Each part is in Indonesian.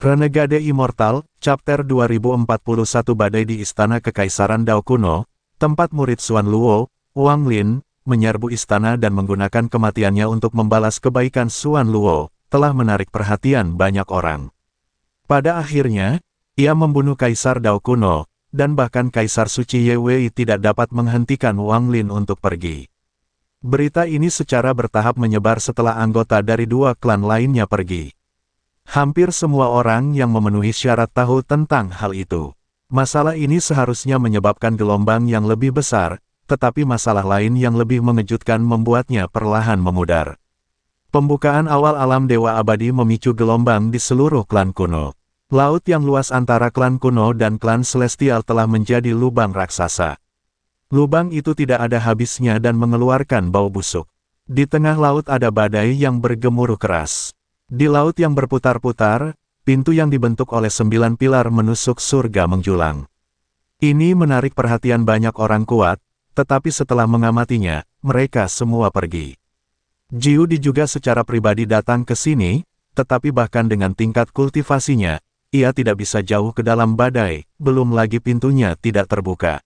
Renegade Immortal, Chapter 2041 Badai di Istana Kekaisaran Dao Kuno, tempat murid Suan Luo, Wang Lin, menyerbu istana dan menggunakan kematiannya untuk membalas kebaikan Suan Luo, telah menarik perhatian banyak orang. Pada akhirnya, ia membunuh Kaisar Dao Kuno, dan bahkan Kaisar Suci Ye Wei tidak dapat menghentikan Wang Lin untuk pergi. Berita ini secara bertahap menyebar setelah anggota dari dua klan lainnya pergi. Hampir semua orang yang memenuhi syarat tahu tentang hal itu. Masalah ini seharusnya menyebabkan gelombang yang lebih besar, tetapi masalah lain yang lebih mengejutkan membuatnya perlahan memudar. Pembukaan awal alam Dewa Abadi memicu gelombang di seluruh klan kuno. Laut yang luas antara klan kuno dan klan celestial telah menjadi lubang raksasa. Lubang itu tidak ada habisnya dan mengeluarkan bau busuk. Di tengah laut ada badai yang bergemuruh keras. Di laut yang berputar-putar, pintu yang dibentuk oleh sembilan pilar menusuk surga menjulang. Ini menarik perhatian banyak orang kuat, tetapi setelah mengamatinya, mereka semua pergi. Jiudi juga secara pribadi datang ke sini, tetapi bahkan dengan tingkat kultivasinya, ia tidak bisa jauh ke dalam badai, belum lagi pintunya tidak terbuka.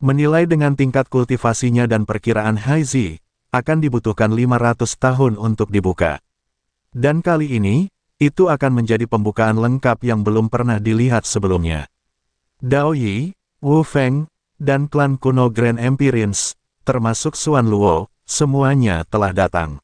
Menilai dengan tingkat kultivasinya dan perkiraan Haizi, akan dibutuhkan 500 tahun untuk dibuka. Dan kali ini, itu akan menjadi pembukaan lengkap yang belum pernah dilihat sebelumnya. Dao Yi, Wu Feng, dan klan kuno Grand Empyreans, termasuk Xuan Luo, semuanya telah datang.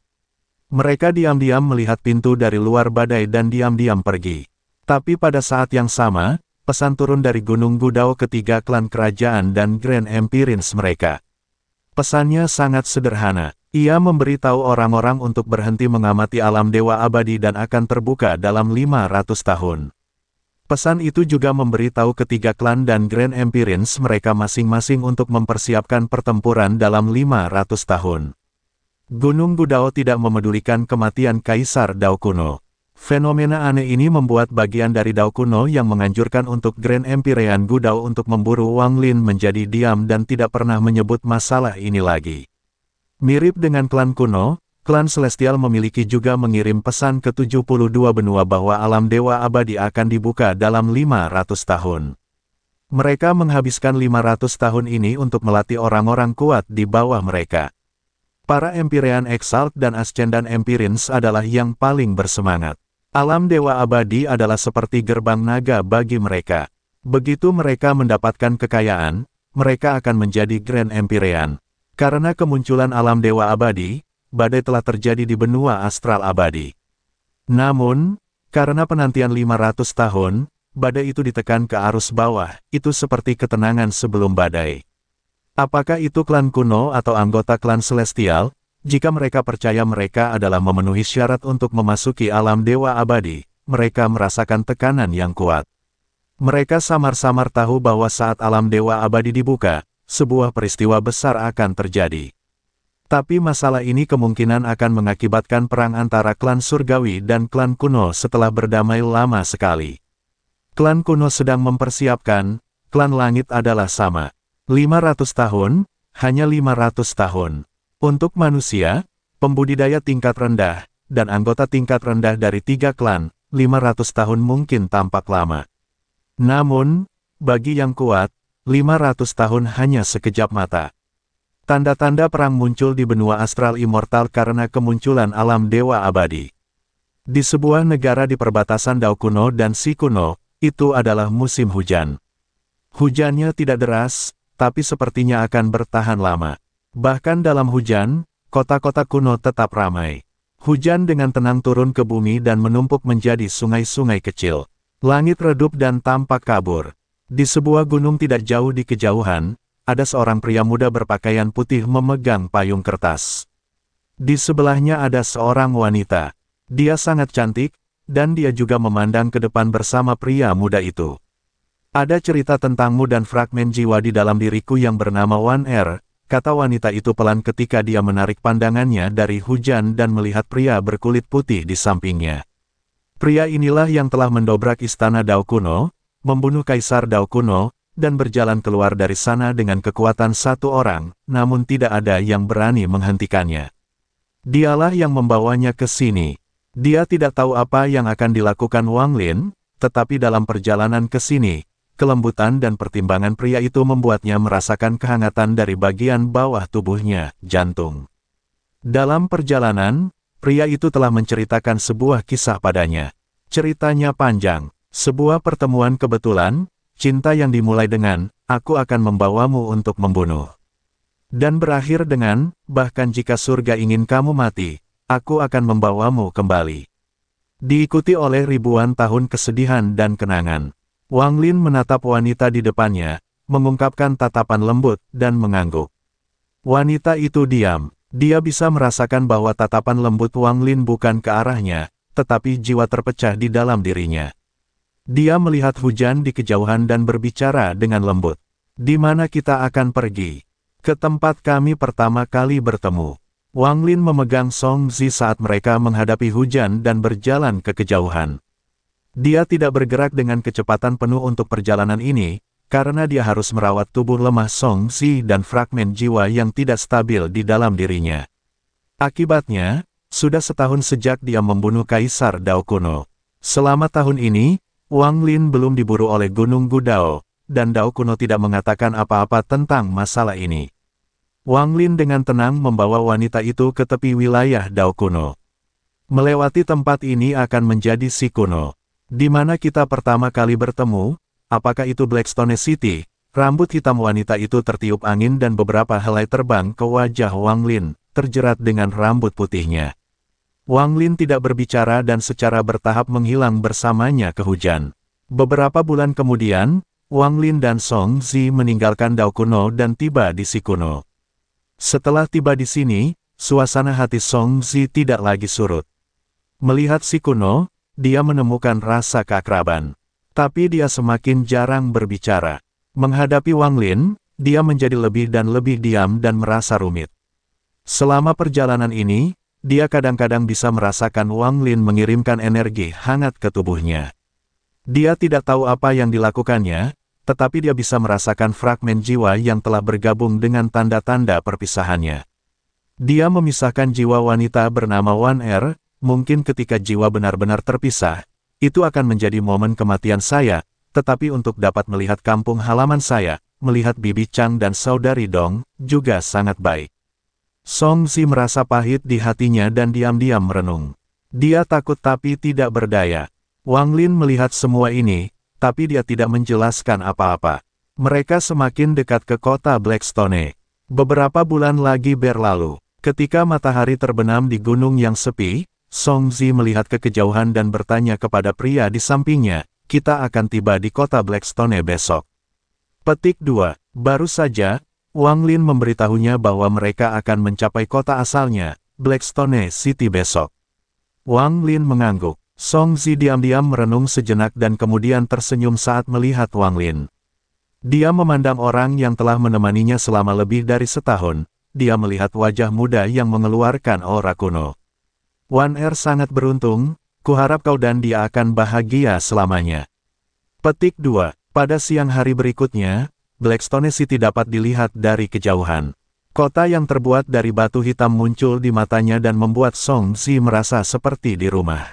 Mereka diam-diam melihat pintu dari luar badai dan diam-diam pergi. Tapi pada saat yang sama, pesan turun dari Gunung Gudao ketiga klan kerajaan dan Grand Empyreans mereka. Pesannya sangat sederhana. Ia memberitahu orang-orang untuk berhenti mengamati alam dewa abadi dan akan terbuka dalam 500 tahun. Pesan itu juga memberitahu ketiga klan dan Grand Empirins mereka masing-masing untuk mempersiapkan pertempuran dalam 500 tahun. Gunung Budao tidak memedulikan kematian Kaisar Dao kuno. Fenomena aneh ini membuat bagian dari Dao kuno yang menganjurkan untuk Grand Empyrean Gudao untuk memburu Wang Lin menjadi diam dan tidak pernah menyebut masalah ini lagi. Mirip dengan klan kuno, klan Celestial memiliki juga mengirim pesan ke 72 benua bahwa alam dewa abadi akan dibuka dalam 500 tahun. Mereka menghabiskan 500 tahun ini untuk melatih orang-orang kuat di bawah mereka. Para Empyrean Exalt dan Ascendant Empyreans adalah yang paling bersemangat. Alam Dewa Abadi adalah seperti gerbang naga bagi mereka. Begitu mereka mendapatkan kekayaan, mereka akan menjadi Grand Empyrean. Karena kemunculan alam dewa abadi, badai telah terjadi di benua astral abadi. Namun, karena penantian 500 tahun, badai itu ditekan ke arus bawah, itu seperti ketenangan sebelum badai. Apakah itu klan kuno atau anggota klan celestial? Jika mereka percaya mereka adalah memenuhi syarat untuk memasuki alam dewa abadi, mereka merasakan tekanan yang kuat. Mereka samar-samar tahu bahwa saat alam dewa abadi dibuka, sebuah peristiwa besar akan terjadi. Tapi masalah ini kemungkinan akan mengakibatkan perang antara klan surgawi dan klan kuno setelah berdamai lama sekali. Klan kuno sedang mempersiapkan, klan langit adalah sama. 500 tahun, hanya 500 tahun. Untuk manusia, pembudidaya tingkat rendah, dan anggota tingkat rendah dari tiga klan, 500 tahun mungkin tampak lama. Namun, bagi yang kuat, 500 tahun hanya sekejap mata. Tanda-tanda perang muncul di benua astral immortal karena kemunculan alam dewa abadi. Di sebuah negara di perbatasan Dao kuno dan Si kuno, itu adalah musim hujan. Hujannya tidak deras, tapi sepertinya akan bertahan lama. Bahkan dalam hujan, kota-kota kuno tetap ramai. Hujan dengan tenang turun ke bumi dan menumpuk menjadi sungai-sungai kecil. Langit redup dan tampak kabur. Di sebuah gunung tidak jauh di kejauhan, ada seorang pria muda berpakaian putih memegang payung kertas. Di sebelahnya ada seorang wanita. Dia sangat cantik, dan dia juga memandang ke depan bersama pria muda itu. Ada cerita tentangmu dan fragmen jiwa di dalam diriku yang bernama Wan Er, kata wanita itu pelan ketika dia menarik pandangannya dari hujan dan melihat pria berkulit putih di sampingnya. Pria inilah yang telah mendobrak istana Dao kuno, membunuh Kaisar Dao kuno, dan berjalan keluar dari sana dengan kekuatan satu orang, namun tidak ada yang berani menghentikannya. Dialah yang membawanya ke sini. Dia tidak tahu apa yang akan dilakukan Wang Lin, tetapi dalam perjalanan ke sini, kelembutan dan pertimbangan pria itu membuatnya merasakan kehangatan dari bagian bawah tubuhnya, jantung. Dalam perjalanan, pria itu telah menceritakan sebuah kisah padanya. Ceritanya panjang, sebuah pertemuan kebetulan, cinta yang dimulai dengan, aku akan membawamu untuk membunuh. Dan berakhir dengan, bahkan jika surga ingin kamu mati, aku akan membawamu kembali. Diikuti oleh ribuan tahun kesedihan dan kenangan. Wang Lin menatap wanita di depannya, mengungkapkan tatapan lembut, dan mengangguk. Wanita itu diam, dia bisa merasakan bahwa tatapan lembut Wang Lin bukan ke arahnya, tetapi jiwa terpecah di dalam dirinya. Dia melihat hujan di kejauhan dan berbicara dengan lembut. Di mana kita akan pergi? Ke tempat kami pertama kali bertemu. Wang Lin memegang Song Zi saat mereka menghadapi hujan dan berjalan ke kejauhan. Dia tidak bergerak dengan kecepatan penuh untuk perjalanan ini, karena dia harus merawat tubuh lemah Song Zi dan fragmen jiwa yang tidak stabil di dalam dirinya. Akibatnya, sudah setahun sejak dia membunuh Kaisar Dao Selama tahun ini, Wang Lin belum diburu oleh Gunung Gudao, dan Dao Kuno tidak mengatakan apa-apa tentang masalah ini. Wang Lin dengan tenang membawa wanita itu ke tepi wilayah Dao Kuno. Melewati tempat ini akan menjadi si kuno. Di mana kita pertama kali bertemu, apakah itu Blackstone City? Rambut hitam wanita itu tertiup angin dan beberapa helai terbang ke wajah Wang Lin, terjerat dengan rambut putihnya. Wang Lin tidak berbicara dan secara bertahap menghilang bersamanya ke hujan. Beberapa bulan kemudian, Wang Lin dan Song Zi meninggalkan Dao Kuno dan tiba di Sikuno. Setelah tiba di sini, suasana hati Song Zi tidak lagi surut. Melihat Sikuno, dia menemukan rasa keakraban. Tapi dia semakin jarang berbicara. Menghadapi Wang Lin, dia menjadi lebih dan lebih diam dan merasa rumit. Selama perjalanan ini, dia kadang-kadang bisa merasakan Wang Lin mengirimkan energi hangat ke tubuhnya. Dia tidak tahu apa yang dilakukannya, tetapi dia bisa merasakan fragmen jiwa yang telah bergabung dengan tanda-tanda perpisahannya. Dia memisahkan jiwa wanita bernama Wan Er, mungkin ketika jiwa benar-benar terpisah, itu akan menjadi momen kematian saya, tetapi untuk dapat melihat kampung halaman saya, melihat Bibi Chang dan Saudari Dong, juga sangat baik. Song Si merasa pahit di hatinya dan diam-diam merenung. Dia takut tapi tidak berdaya. Wang Lin melihat semua ini, tapi dia tidak menjelaskan apa-apa. Mereka semakin dekat ke kota Blackstone. Beberapa bulan lagi berlalu, ketika matahari terbenam di gunung yang sepi, Song Zi melihat ke kejauhan dan bertanya kepada pria di sampingnya, kita akan tiba di kota Blackstone besok. Petik 2. Baru saja, Wang Lin memberitahunya bahwa mereka akan mencapai kota asalnya, Blackstone City besok. Wang Lin mengangguk. Song Zi diam-diam merenung sejenak dan kemudian tersenyum saat melihat Wang Lin. Dia memandang orang yang telah menemaninya selama lebih dari setahun, dia melihat wajah muda yang mengeluarkan aura kuno. Wan Er sangat beruntung, kuharap kau dan dia akan bahagia selamanya. Petik 2. Pada siang hari berikutnya, Blackstone City dapat dilihat dari kejauhan. Kota yang terbuat dari batu hitam muncul di matanya dan membuat Song Zi merasa seperti di rumah.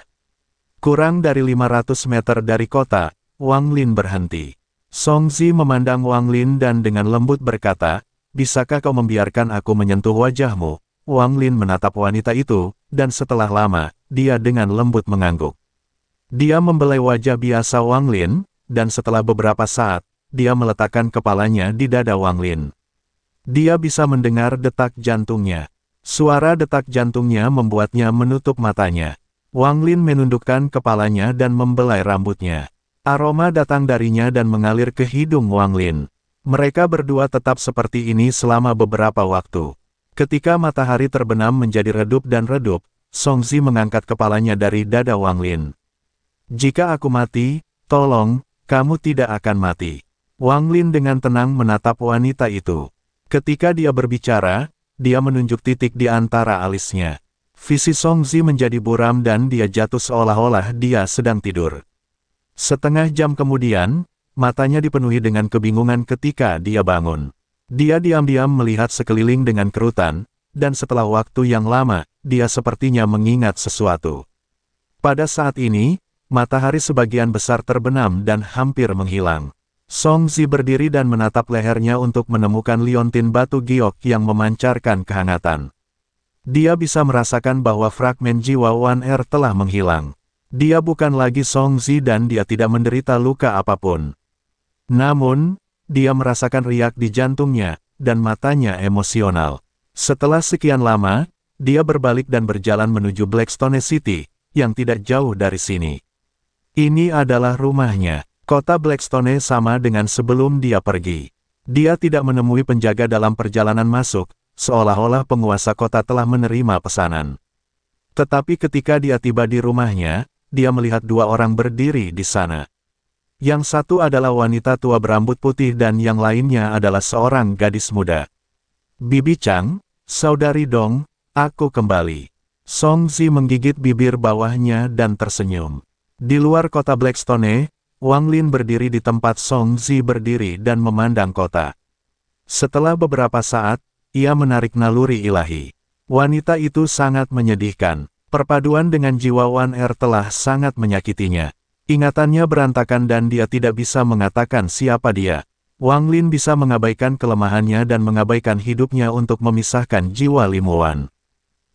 Kurang dari 500 meter dari kota, Wang Lin berhenti. Song Zi memandang Wang Lin dan dengan lembut berkata, Bisakah kau membiarkan aku menyentuh wajahmu? Wang Lin menatap wanita itu, dan setelah lama, dia dengan lembut mengangguk. Dia membelai wajah biasa Wang Lin, dan setelah beberapa saat, dia meletakkan kepalanya di dada Wang Lin. Dia bisa mendengar detak jantungnya. Suara detak jantungnya membuatnya menutup matanya. Wang Lin menundukkan kepalanya dan membelai rambutnya. Aroma datang darinya dan mengalir ke hidung Wang Lin. Mereka berdua tetap seperti ini selama beberapa waktu. Ketika matahari terbenam menjadi redup dan redup, Songzi mengangkat kepalanya dari dada Wang Lin. Jika aku mati, tolong, kamu tidak akan mati. Wang Lin dengan tenang menatap wanita itu. Ketika dia berbicara, dia menunjuk titik di antara alisnya. Visi Song Songzi menjadi buram dan dia jatuh seolah-olah dia sedang tidur. Setengah jam kemudian, matanya dipenuhi dengan kebingungan ketika dia bangun. Dia diam-diam melihat sekeliling dengan kerutan, dan setelah waktu yang lama, dia sepertinya mengingat sesuatu. Pada saat ini, matahari sebagian besar terbenam dan hampir menghilang. Song Zi berdiri dan menatap lehernya untuk menemukan liontin batu giok yang memancarkan kehangatan. Dia bisa merasakan bahwa fragmen jiwa Wan Er telah menghilang. Dia bukan lagi Song Zi dan dia tidak menderita luka apapun. Namun, dia merasakan riak di jantungnya, dan matanya emosional. Setelah sekian lama, dia berbalik dan berjalan menuju Blackstone City, yang tidak jauh dari sini. Ini adalah rumahnya. Kota Blackstone sama dengan sebelum dia pergi. Dia tidak menemui penjaga dalam perjalanan masuk, seolah-olah penguasa kota telah menerima pesanan. Tetapi ketika dia tiba di rumahnya, dia melihat dua orang berdiri di sana. Yang satu adalah wanita tua berambut putih dan yang lainnya adalah seorang gadis muda. Bibi Chang, saudari Dong, aku kembali. Song Zi menggigit bibir bawahnya dan tersenyum. Di luar kota Blackstone, Wang Lin berdiri di tempat Song Zi berdiri dan memandang kota. Setelah beberapa saat, ia menarik naluri ilahi. Wanita itu sangat menyedihkan. Perpaduan dengan jiwa Wan Er telah sangat menyakitinya. Ingatannya berantakan dan dia tidak bisa mengatakan siapa dia. Wang Lin bisa mengabaikan kelemahannya dan mengabaikan hidupnya untuk memisahkan jiwa Limuan.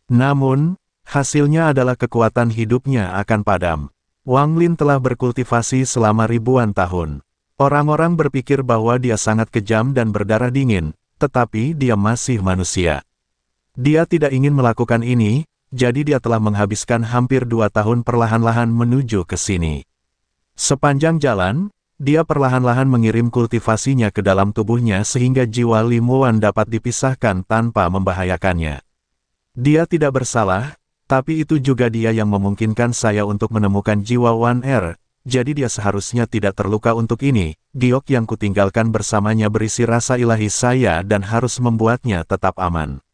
Namun, hasilnya adalah kekuatan hidupnya akan padam. Wang Lin telah berkultivasi selama ribuan tahun. Orang-orang berpikir bahwa dia sangat kejam dan berdarah dingin, tetapi dia masih manusia. Dia tidak ingin melakukan ini, jadi dia telah menghabiskan hampir dua tahun perlahan-lahan menuju ke sini. Sepanjang jalan, dia perlahan-lahan mengirim kultivasinya ke dalam tubuhnya sehingga jiwa Limuan dapat dipisahkan tanpa membahayakannya. Dia tidak bersalah, tapi itu juga dia yang memungkinkan saya untuk menemukan jiwa Wan Er, jadi dia seharusnya tidak terluka untuk ini. Diok yang kutinggalkan bersamanya berisi rasa ilahi saya dan harus membuatnya tetap aman.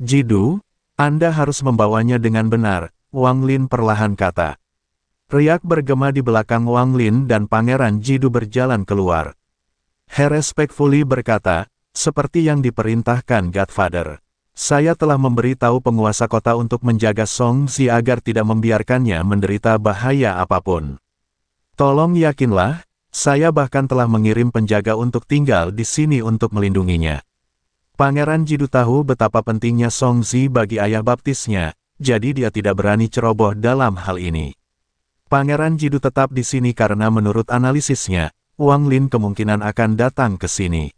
Jidu, Anda harus membawanya dengan benar, Wang Lin perlahan kata. Riak bergema di belakang Wang Lin dan Pangeran Jidu berjalan keluar. He respectfully berkata, seperti yang diperintahkan Godfather. Saya telah memberitahu penguasa kota untuk menjaga Song Xi agar tidak membiarkannya menderita bahaya apapun. Tolong yakinlah, saya bahkan telah mengirim penjaga untuk tinggal di sini untuk melindunginya. Pangeran Jidu tahu betapa pentingnya Song Xi bagi ayah baptisnya, jadi dia tidak berani ceroboh dalam hal ini. Pangeran Jidu tetap di sini karena menurut analisisnya, Wang Lin kemungkinan akan datang ke sini.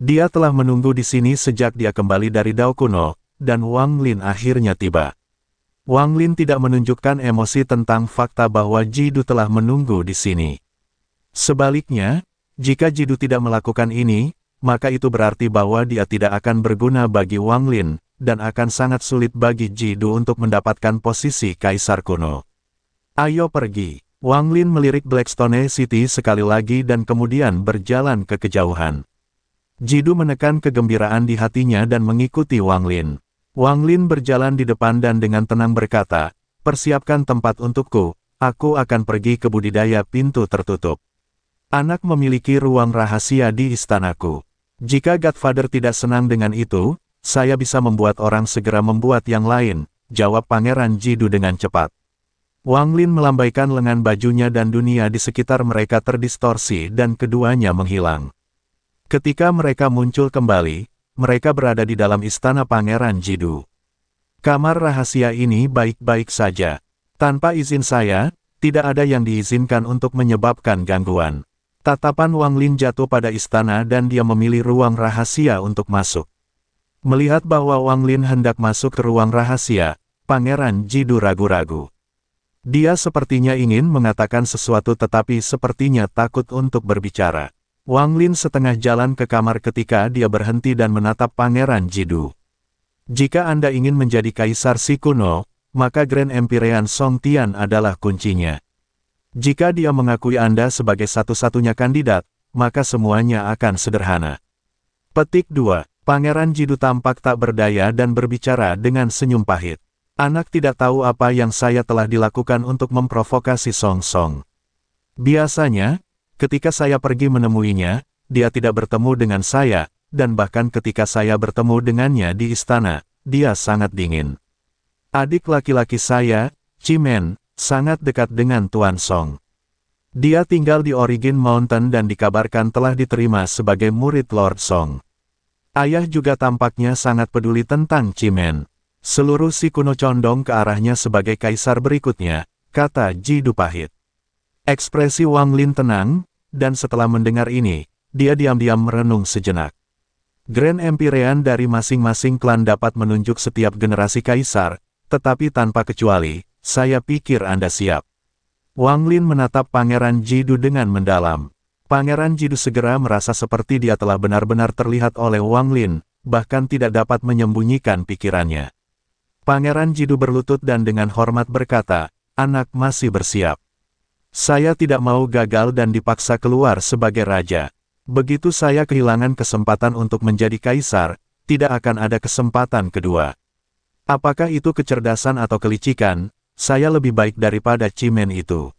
Dia telah menunggu di sini sejak dia kembali dari Dao kuno, dan Wang Lin akhirnya tiba. Wang Lin tidak menunjukkan emosi tentang fakta bahwa Jidu telah menunggu di sini. Sebaliknya, jika Jidu tidak melakukan ini, maka itu berarti bahwa dia tidak akan berguna bagi Wang Lin, dan akan sangat sulit bagi Jidu untuk mendapatkan posisi Kaisar kuno. Ayo pergi. Wang Lin melirik Blackstone City sekali lagi dan kemudian berjalan ke kejauhan. Jidu menekan kegembiraan di hatinya dan mengikuti Wang Lin. Wang Lin berjalan di depan dan dengan tenang berkata, Persiapkan tempat untukku, aku akan pergi ke budidaya pintu tertutup. Anak memiliki ruang rahasia di istanaku. Jika Godfather tidak senang dengan itu, saya bisa membuat orang segera membuat yang lain, jawab Pangeran Jidu dengan cepat. Wang Lin melambaikan lengan bajunya dan dunia di sekitar mereka terdistorsi dan keduanya menghilang. Ketika mereka muncul kembali, mereka berada di dalam istana Pangeran Jidu. Kamar rahasia ini baik-baik saja. Tanpa izin saya, tidak ada yang diizinkan untuk menyebabkan gangguan. Tatapan Wang Lin jatuh pada istana dan dia memilih ruang rahasia untuk masuk. Melihat bahwa Wang Lin hendak masuk ke ruang rahasia, Pangeran Jidu ragu-ragu. Dia sepertinya ingin mengatakan sesuatu tetapi sepertinya takut untuk berbicara. Wang Lin setengah jalan ke kamar ketika dia berhenti dan menatap Pangeran Jidu. Jika Anda ingin menjadi kaisar si maka Grand Empyrean Song Tian adalah kuncinya. Jika dia mengakui Anda sebagai satu-satunya kandidat, maka semuanya akan sederhana. Petik 2. Pangeran Jidu tampak tak berdaya dan berbicara dengan senyum pahit. Anak tidak tahu apa yang saya telah dilakukan untuk memprovokasi Song Song. Biasanya, Ketika saya pergi menemuinya, dia tidak bertemu dengan saya, dan bahkan ketika saya bertemu dengannya di istana, dia sangat dingin. Adik laki-laki saya, Cimen, sangat dekat dengan Tuan Song. Dia tinggal di Origin Mountain dan dikabarkan telah diterima sebagai murid Lord Song. Ayah juga tampaknya sangat peduli tentang Cimen. Seluruh si kuno condong ke arahnya sebagai kaisar berikutnya, kata Ji Dupahit. Ekspresi Wang Lin tenang, dan setelah mendengar ini, dia diam-diam merenung sejenak. Grand Empyrean dari masing-masing klan dapat menunjuk setiap generasi kaisar, tetapi tanpa kecuali, saya pikir Anda siap. Wang Lin menatap Pangeran Jidu dengan mendalam. Pangeran Jidu segera merasa seperti dia telah benar-benar terlihat oleh Wang Lin, bahkan tidak dapat menyembunyikan pikirannya. Pangeran Jidu berlutut dan dengan hormat berkata, anak masih bersiap. Saya tidak mau gagal dan dipaksa keluar sebagai raja. Begitu saya kehilangan kesempatan untuk menjadi kaisar, tidak akan ada kesempatan kedua. Apakah itu kecerdasan atau kelicikan, saya lebih baik daripada cimen itu.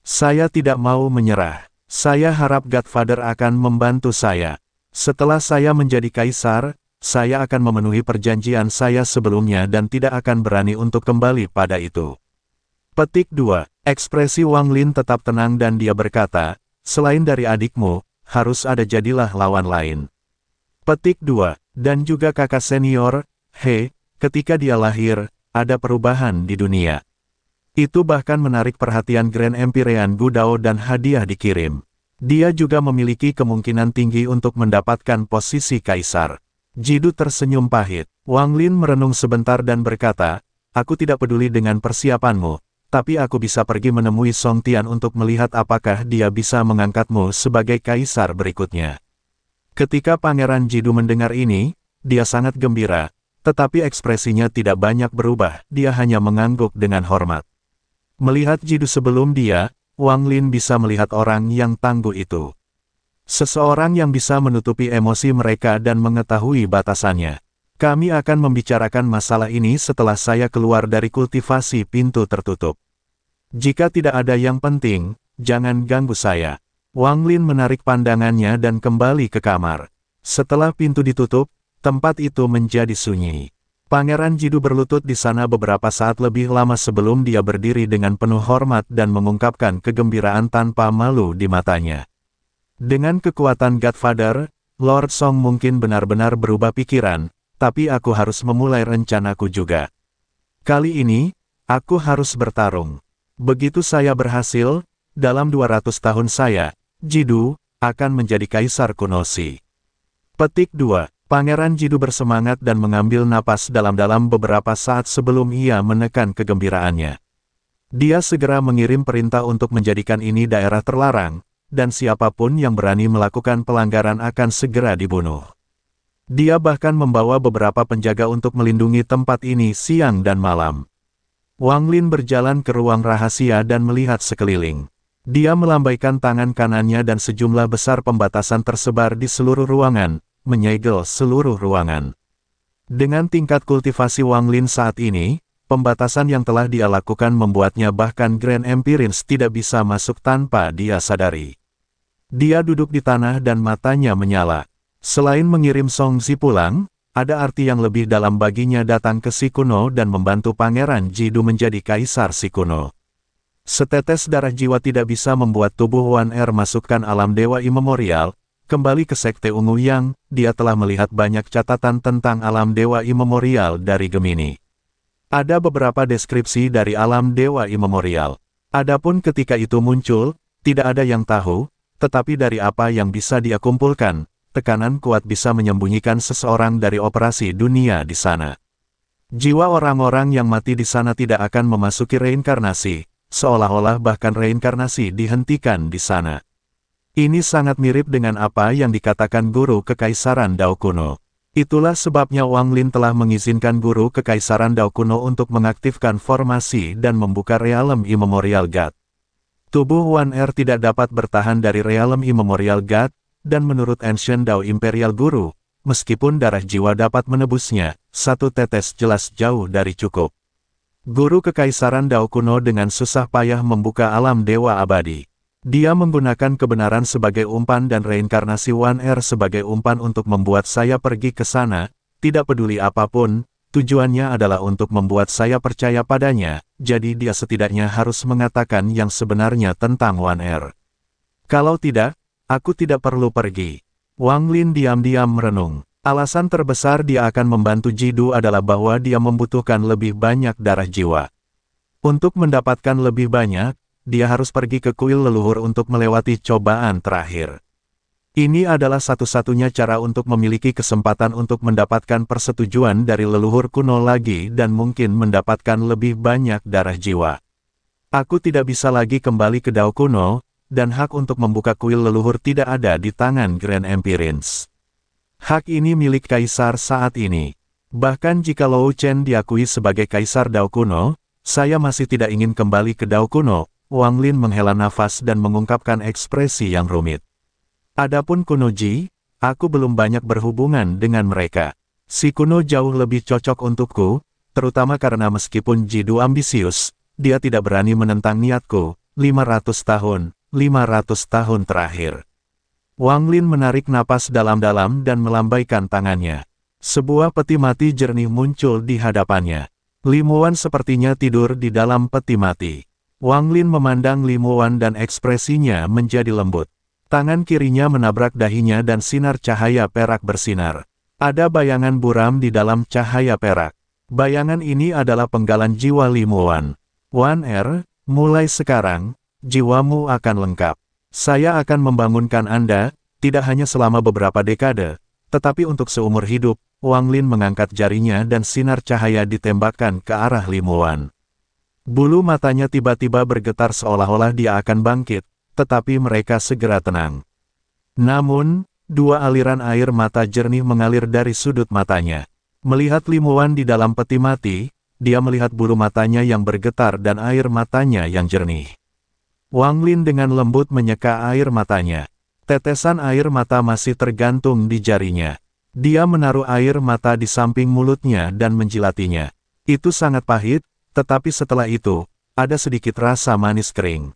Saya tidak mau menyerah. Saya harap Godfather akan membantu saya. Setelah saya menjadi kaisar, saya akan memenuhi perjanjian saya sebelumnya dan tidak akan berani untuk kembali pada itu. Petik 2. Ekspresi Wang Lin tetap tenang dan dia berkata, selain dari adikmu, harus ada jadilah lawan lain. Petik 2, dan juga kakak senior, He, ketika dia lahir, ada perubahan di dunia. Itu bahkan menarik perhatian Grand Empyrean Dao dan hadiah dikirim. Dia juga memiliki kemungkinan tinggi untuk mendapatkan posisi kaisar. Jidu tersenyum pahit. Wang Lin merenung sebentar dan berkata, Aku tidak peduli dengan persiapanmu, tapi aku bisa pergi menemui Song Tian untuk melihat apakah dia bisa mengangkatmu sebagai kaisar berikutnya. Ketika Pangeran Jidu mendengar ini, dia sangat gembira, tetapi ekspresinya tidak banyak berubah, dia hanya mengangguk dengan hormat. Melihat Jidu sebelum dia, Wang Lin bisa melihat orang yang tangguh itu. Seseorang yang bisa menutupi emosi mereka dan mengetahui batasannya. Kami akan membicarakan masalah ini setelah saya keluar dari kultivasi pintu tertutup. Jika tidak ada yang penting, jangan ganggu saya. Wang Lin menarik pandangannya dan kembali ke kamar. Setelah pintu ditutup, tempat itu menjadi sunyi. Pangeran Jidu berlutut di sana beberapa saat lebih lama sebelum dia berdiri dengan penuh hormat dan mengungkapkan kegembiraan tanpa malu di matanya. Dengan kekuatan Godfather, Lord Song mungkin benar-benar berubah pikiran, tapi aku harus memulai rencanaku juga. Kali ini, aku harus bertarung. Begitu saya berhasil, dalam 200 tahun saya, Jidu, akan menjadi Kaisar Kunosi. Petik 2. Pangeran Jidu bersemangat dan mengambil napas dalam-dalam beberapa saat sebelum ia menekan kegembiraannya. Dia segera mengirim perintah untuk menjadikan ini daerah terlarang, dan siapapun yang berani melakukan pelanggaran akan segera dibunuh. Dia bahkan membawa beberapa penjaga untuk melindungi tempat ini siang dan malam. Wang Lin berjalan ke ruang rahasia dan melihat sekeliling. Dia melambaikan tangan kanannya dan sejumlah besar pembatasan tersebar di seluruh ruangan, menyegel seluruh ruangan. Dengan tingkat kultivasi Wang Lin saat ini, pembatasan yang telah dia lakukan membuatnya bahkan Grand Empirins tidak bisa masuk tanpa dia sadari. Dia duduk di tanah dan matanya menyala. Selain mengirim Song Zi pulang, ada arti yang lebih dalam baginya datang ke Sikuno dan membantu Pangeran Jidu menjadi Kaisar Sikuno. Setetes darah jiwa tidak bisa membuat tubuh Wan Er masukkan alam dewa Immemorial kembali ke Sekte Ungu Yang, dia telah melihat banyak catatan tentang alam dewa Immemorial dari Gemini. Ada beberapa deskripsi dari alam dewa Immemorial. Adapun ketika itu muncul, tidak ada yang tahu, tetapi dari apa yang bisa dia kumpulkan, tekanan kuat bisa menyembunyikan seseorang dari operasi dunia di sana. Jiwa orang-orang yang mati di sana tidak akan memasuki reinkarnasi, seolah-olah bahkan reinkarnasi dihentikan di sana. Ini sangat mirip dengan apa yang dikatakan guru kekaisaran Dao Itulah sebabnya Wang Lin telah mengizinkan guru kekaisaran Dao untuk mengaktifkan formasi dan membuka realm immemorial God. Tubuh Wan Er tidak dapat bertahan dari realm immemorial God, dan menurut Ancient Dao Imperial Guru, meskipun darah jiwa dapat menebusnya, satu tetes jelas jauh dari cukup. Guru Kekaisaran Dao kuno dengan susah payah membuka alam Dewa Abadi. Dia menggunakan kebenaran sebagai umpan dan reinkarnasi Wan Er sebagai umpan untuk membuat saya pergi ke sana, tidak peduli apapun, tujuannya adalah untuk membuat saya percaya padanya, jadi dia setidaknya harus mengatakan yang sebenarnya tentang Wan Er. Kalau tidak, Aku tidak perlu pergi. Wang Lin diam-diam merenung. Alasan terbesar dia akan membantu Jidu adalah bahwa dia membutuhkan lebih banyak darah jiwa. Untuk mendapatkan lebih banyak, dia harus pergi ke kuil leluhur untuk melewati cobaan terakhir. Ini adalah satu-satunya cara untuk memiliki kesempatan untuk mendapatkan persetujuan dari leluhur kuno lagi dan mungkin mendapatkan lebih banyak darah jiwa. Aku tidak bisa lagi kembali ke Dao kuno, dan hak untuk membuka kuil leluhur tidak ada di tangan Grand Empirins. Hak ini milik kaisar saat ini. Bahkan jika Lou Chen diakui sebagai kaisar Dao kuno, saya masih tidak ingin kembali ke Dao kuno, Wang Lin menghela nafas dan mengungkapkan ekspresi yang rumit. Adapun Kunoji, aku belum banyak berhubungan dengan mereka. Si Kuno jauh lebih cocok untukku, terutama karena meskipun Jidu ambisius, dia tidak berani menentang niatku, 500 tahun, 500 tahun terakhir. Wang Lin menarik napas dalam-dalam dan melambaikan tangannya. Sebuah peti mati jernih muncul di hadapannya. Limuan sepertinya tidur di dalam peti mati. Wang Lin memandang Limuan dan ekspresinya menjadi lembut. Tangan kirinya menabrak dahinya dan sinar cahaya perak bersinar. Ada bayangan buram di dalam cahaya perak. Bayangan ini adalah penggalan jiwa Limuan. Wan Er, mulai sekarang, jiwamu akan lengkap. Saya akan membangunkan Anda, tidak hanya selama beberapa dekade, tetapi untuk seumur hidup, Wang Lin mengangkat jarinya dan sinar cahaya ditembakkan ke arah Limuan. Bulu matanya tiba-tiba bergetar seolah-olah dia akan bangkit, tetapi mereka segera tenang. Namun, dua aliran air mata jernih mengalir dari sudut matanya. Melihat Limuan di dalam peti mati, dia melihat bulu matanya yang bergetar dan air matanya yang jernih. Wang Lin dengan lembut menyeka air matanya. Tetesan air mata masih tergantung di jarinya. Dia menaruh air mata di samping mulutnya dan menjilatinya. Itu sangat pahit, tetapi setelah itu, ada sedikit rasa manis kering.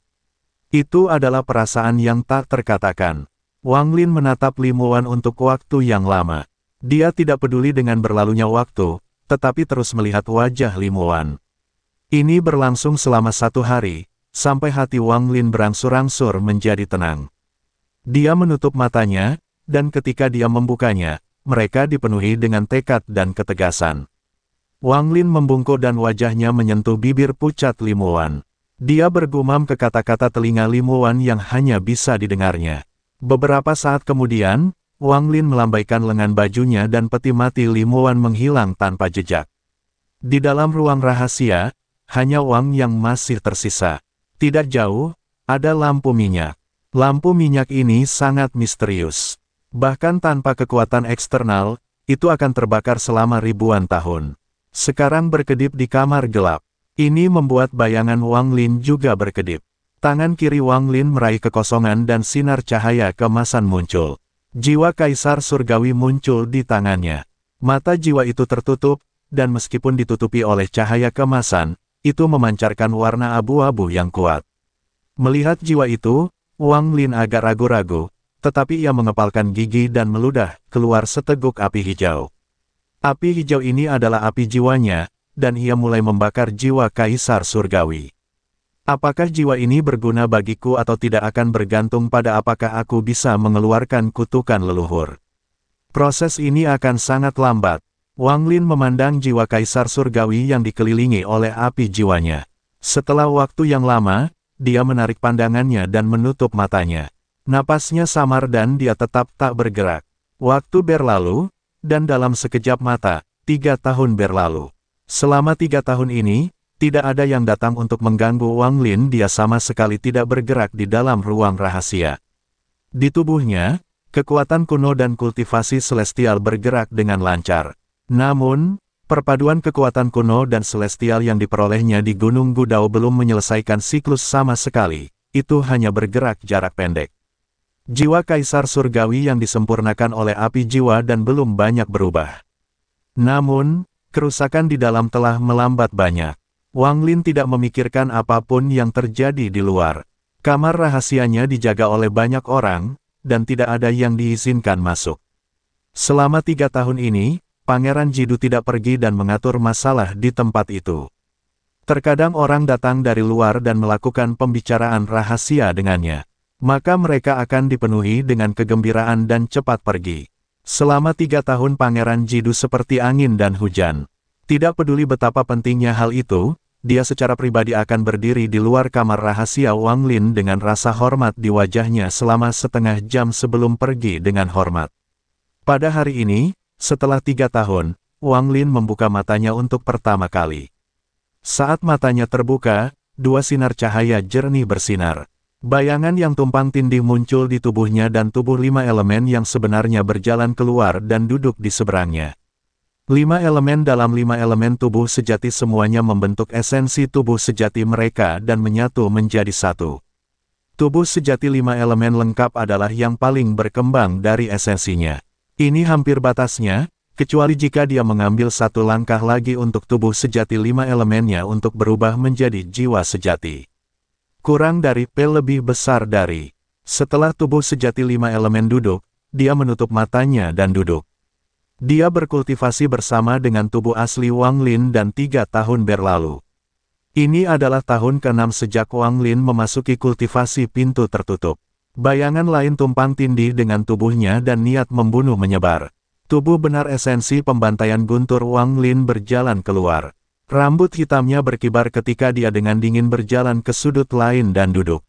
Itu adalah perasaan yang tak terkatakan. Wang Lin menatap Limuan untuk waktu yang lama. Dia tidak peduli dengan berlalunya waktu, tetapi terus melihat wajah Limuan. Ini berlangsung selama satu hari, sampai hati Wang Lin berangsur-angsur menjadi tenang. Dia menutup matanya, dan ketika dia membukanya, mereka dipenuhi dengan tekad dan ketegasan. Wang Lin membungkuk dan wajahnya menyentuh bibir pucat Limuan. Dia bergumam ke kata-kata telinga Limuan yang hanya bisa didengarnya. Beberapa saat kemudian, Wang Lin melambaikan lengan bajunya dan peti mati Limuan menghilang tanpa jejak. Di dalam ruang rahasia, hanya Wang yang masih tersisa. Tidak jauh, ada lampu minyak. Lampu minyak ini sangat misterius. Bahkan tanpa kekuatan eksternal, itu akan terbakar selama ribuan tahun. Sekarang berkedip di kamar gelap. Ini membuat bayangan Wang Lin juga berkedip. Tangan kiri Wang Lin meraih kekosongan dan sinar cahaya kemasan muncul. Jiwa Kaisar Surgawi muncul di tangannya. Mata jiwa itu tertutup, dan meskipun ditutupi oleh cahaya kemasan, itu memancarkan warna abu-abu yang kuat. Melihat jiwa itu, Wang Lin agak ragu-ragu, tetapi ia mengepalkan gigi dan meludah keluar seteguk api hijau. Api hijau ini adalah api jiwanya, dan ia mulai membakar jiwa Kaisar Surgawi. Apakah jiwa ini berguna bagiku atau tidak akan bergantung pada apakah aku bisa mengeluarkan kutukan leluhur. Proses ini akan sangat lambat, Wang Lin memandang jiwa kaisar surgawi yang dikelilingi oleh api jiwanya. Setelah waktu yang lama, dia menarik pandangannya dan menutup matanya. Napasnya samar dan dia tetap tak bergerak. Waktu berlalu, dan dalam sekejap mata, tiga tahun berlalu. Selama tiga tahun ini, tidak ada yang datang untuk mengganggu Wang Lin dia sama sekali tidak bergerak di dalam ruang rahasia. Di tubuhnya, kekuatan kuno dan kultivasi celestial bergerak dengan lancar. Namun, perpaduan kekuatan kuno dan celestial yang diperolehnya di Gunung Gudao belum menyelesaikan siklus sama sekali, itu hanya bergerak jarak pendek. Jiwa Kaisar Surgawi yang disempurnakan oleh api jiwa dan belum banyak berubah. Namun, kerusakan di dalam telah melambat banyak. Wang Lin tidak memikirkan apapun yang terjadi di luar. Kamar rahasianya dijaga oleh banyak orang, dan tidak ada yang diizinkan masuk. Selama tiga tahun ini, Pangeran Jidu tidak pergi dan mengatur masalah di tempat itu. Terkadang orang datang dari luar dan melakukan pembicaraan rahasia dengannya. Maka mereka akan dipenuhi dengan kegembiraan dan cepat pergi. Selama tiga tahun Pangeran Jidu seperti angin dan hujan. Tidak peduli betapa pentingnya hal itu, dia secara pribadi akan berdiri di luar kamar rahasia Wang Lin dengan rasa hormat di wajahnya selama setengah jam sebelum pergi dengan hormat. Pada hari ini, setelah tiga tahun, Wang Lin membuka matanya untuk pertama kali. Saat matanya terbuka, dua sinar cahaya jernih bersinar. Bayangan yang tumpang tindih muncul di tubuhnya dan tubuh lima elemen yang sebenarnya berjalan keluar dan duduk di seberangnya. Lima elemen dalam lima elemen tubuh sejati semuanya membentuk esensi tubuh sejati mereka dan menyatu menjadi satu. Tubuh sejati lima elemen lengkap adalah yang paling berkembang dari esensinya. Ini hampir batasnya, kecuali jika dia mengambil satu langkah lagi untuk tubuh sejati lima elemennya untuk berubah menjadi jiwa sejati. Kurang dari P lebih besar dari. Setelah tubuh sejati lima elemen duduk, dia menutup matanya dan duduk. Dia berkultivasi bersama dengan tubuh asli Wang Lin dan tiga tahun berlalu. Ini adalah tahun ke-6 sejak Wang Lin memasuki kultivasi pintu tertutup. Bayangan lain tumpang tindih dengan tubuhnya dan niat membunuh menyebar. Tubuh benar esensi pembantaian guntur Wang Lin berjalan keluar. Rambut hitamnya berkibar ketika dia dengan dingin berjalan ke sudut lain dan duduk.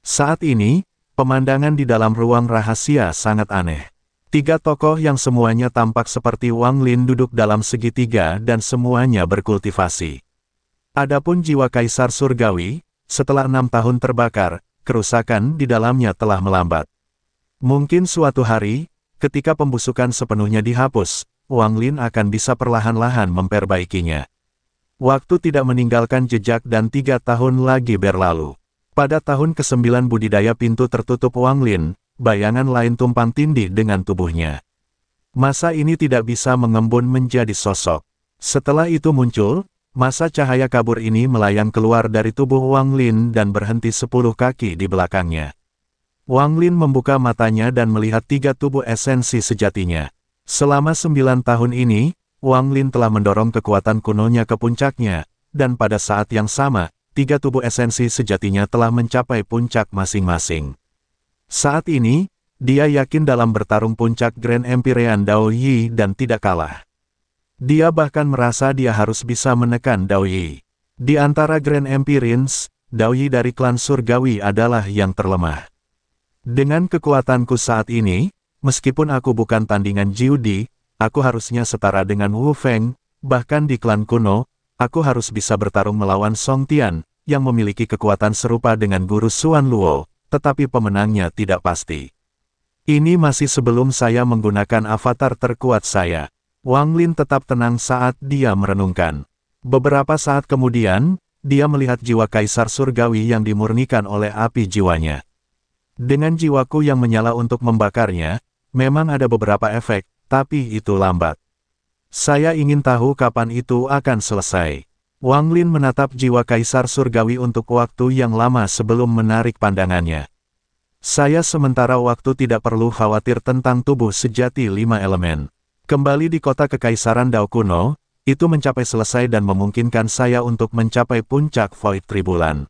Saat ini, pemandangan di dalam ruang rahasia sangat aneh. Tiga tokoh yang semuanya tampak seperti Wang Lin duduk dalam segitiga dan semuanya berkultivasi. Adapun jiwa Kaisar Surgawi, setelah enam tahun terbakar, kerusakan di dalamnya telah melambat. Mungkin suatu hari, ketika pembusukan sepenuhnya dihapus, Wang Lin akan bisa perlahan-lahan memperbaikinya. Waktu tidak meninggalkan jejak dan tiga tahun lagi berlalu. Pada tahun ke-9 budidaya pintu tertutup Wang Lin, bayangan lain tumpang tindih dengan tubuhnya. Masa ini tidak bisa mengembun menjadi sosok. Setelah itu muncul, Masa cahaya kabur ini melayang keluar dari tubuh Wang Lin dan berhenti sepuluh kaki di belakangnya. Wang Lin membuka matanya dan melihat tiga tubuh esensi sejatinya. Selama sembilan tahun ini, Wang Lin telah mendorong kekuatan kunonya ke puncaknya, dan pada saat yang sama, tiga tubuh esensi sejatinya telah mencapai puncak masing-masing. Saat ini, dia yakin dalam bertarung puncak Grand Empyrean Dao Yi dan tidak kalah. Dia bahkan merasa dia harus bisa menekan Dao Di antara Grand Empirins, Dao dari klan surgawi adalah yang terlemah. Dengan kekuatanku saat ini, meskipun aku bukan tandingan Jiudi, aku harusnya setara dengan Wu Feng, bahkan di klan kuno, aku harus bisa bertarung melawan Song Tian, yang memiliki kekuatan serupa dengan guru Suan Luo, tetapi pemenangnya tidak pasti. Ini masih sebelum saya menggunakan avatar terkuat saya. Wang Lin tetap tenang saat dia merenungkan. Beberapa saat kemudian, dia melihat jiwa kaisar surgawi yang dimurnikan oleh api jiwanya. Dengan jiwaku yang menyala untuk membakarnya, memang ada beberapa efek, tapi itu lambat. Saya ingin tahu kapan itu akan selesai. Wang Lin menatap jiwa kaisar surgawi untuk waktu yang lama sebelum menarik pandangannya. Saya sementara waktu tidak perlu khawatir tentang tubuh sejati lima elemen. Kembali di kota Kekaisaran Dao kuno, itu mencapai selesai dan memungkinkan saya untuk mencapai puncak Void Tribulan.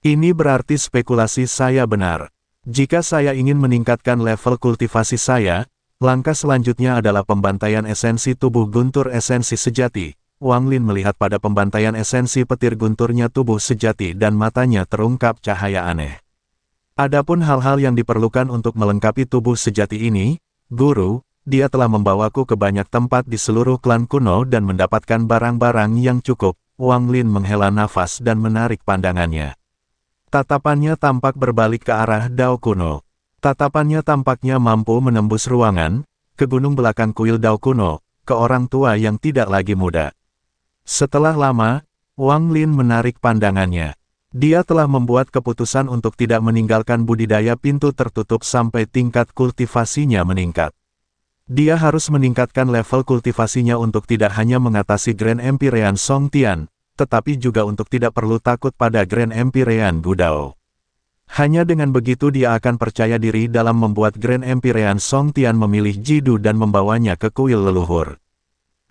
Ini berarti spekulasi saya benar. Jika saya ingin meningkatkan level kultivasi saya, langkah selanjutnya adalah pembantaian esensi tubuh guntur esensi sejati. Wang Lin melihat pada pembantaian esensi petir gunturnya tubuh sejati dan matanya terungkap cahaya aneh. Adapun hal-hal yang diperlukan untuk melengkapi tubuh sejati ini, guru, dia telah membawaku ke banyak tempat di seluruh klan kuno dan mendapatkan barang-barang yang cukup. Wang Lin menghela nafas dan menarik pandangannya. Tatapannya tampak berbalik ke arah Dao Kuno. Tatapannya tampaknya mampu menembus ruangan, ke gunung belakang kuil Dao Kuno, ke orang tua yang tidak lagi muda. Setelah lama, Wang Lin menarik pandangannya. Dia telah membuat keputusan untuk tidak meninggalkan budidaya pintu tertutup sampai tingkat kultivasinya meningkat. Dia harus meningkatkan level kultivasinya untuk tidak hanya mengatasi Grand Empyrean Song Tian, tetapi juga untuk tidak perlu takut pada Grand Empyrean Gudao. Hanya dengan begitu dia akan percaya diri dalam membuat Grand Empyrean Song Tian memilih Jidu dan membawanya ke kuil leluhur.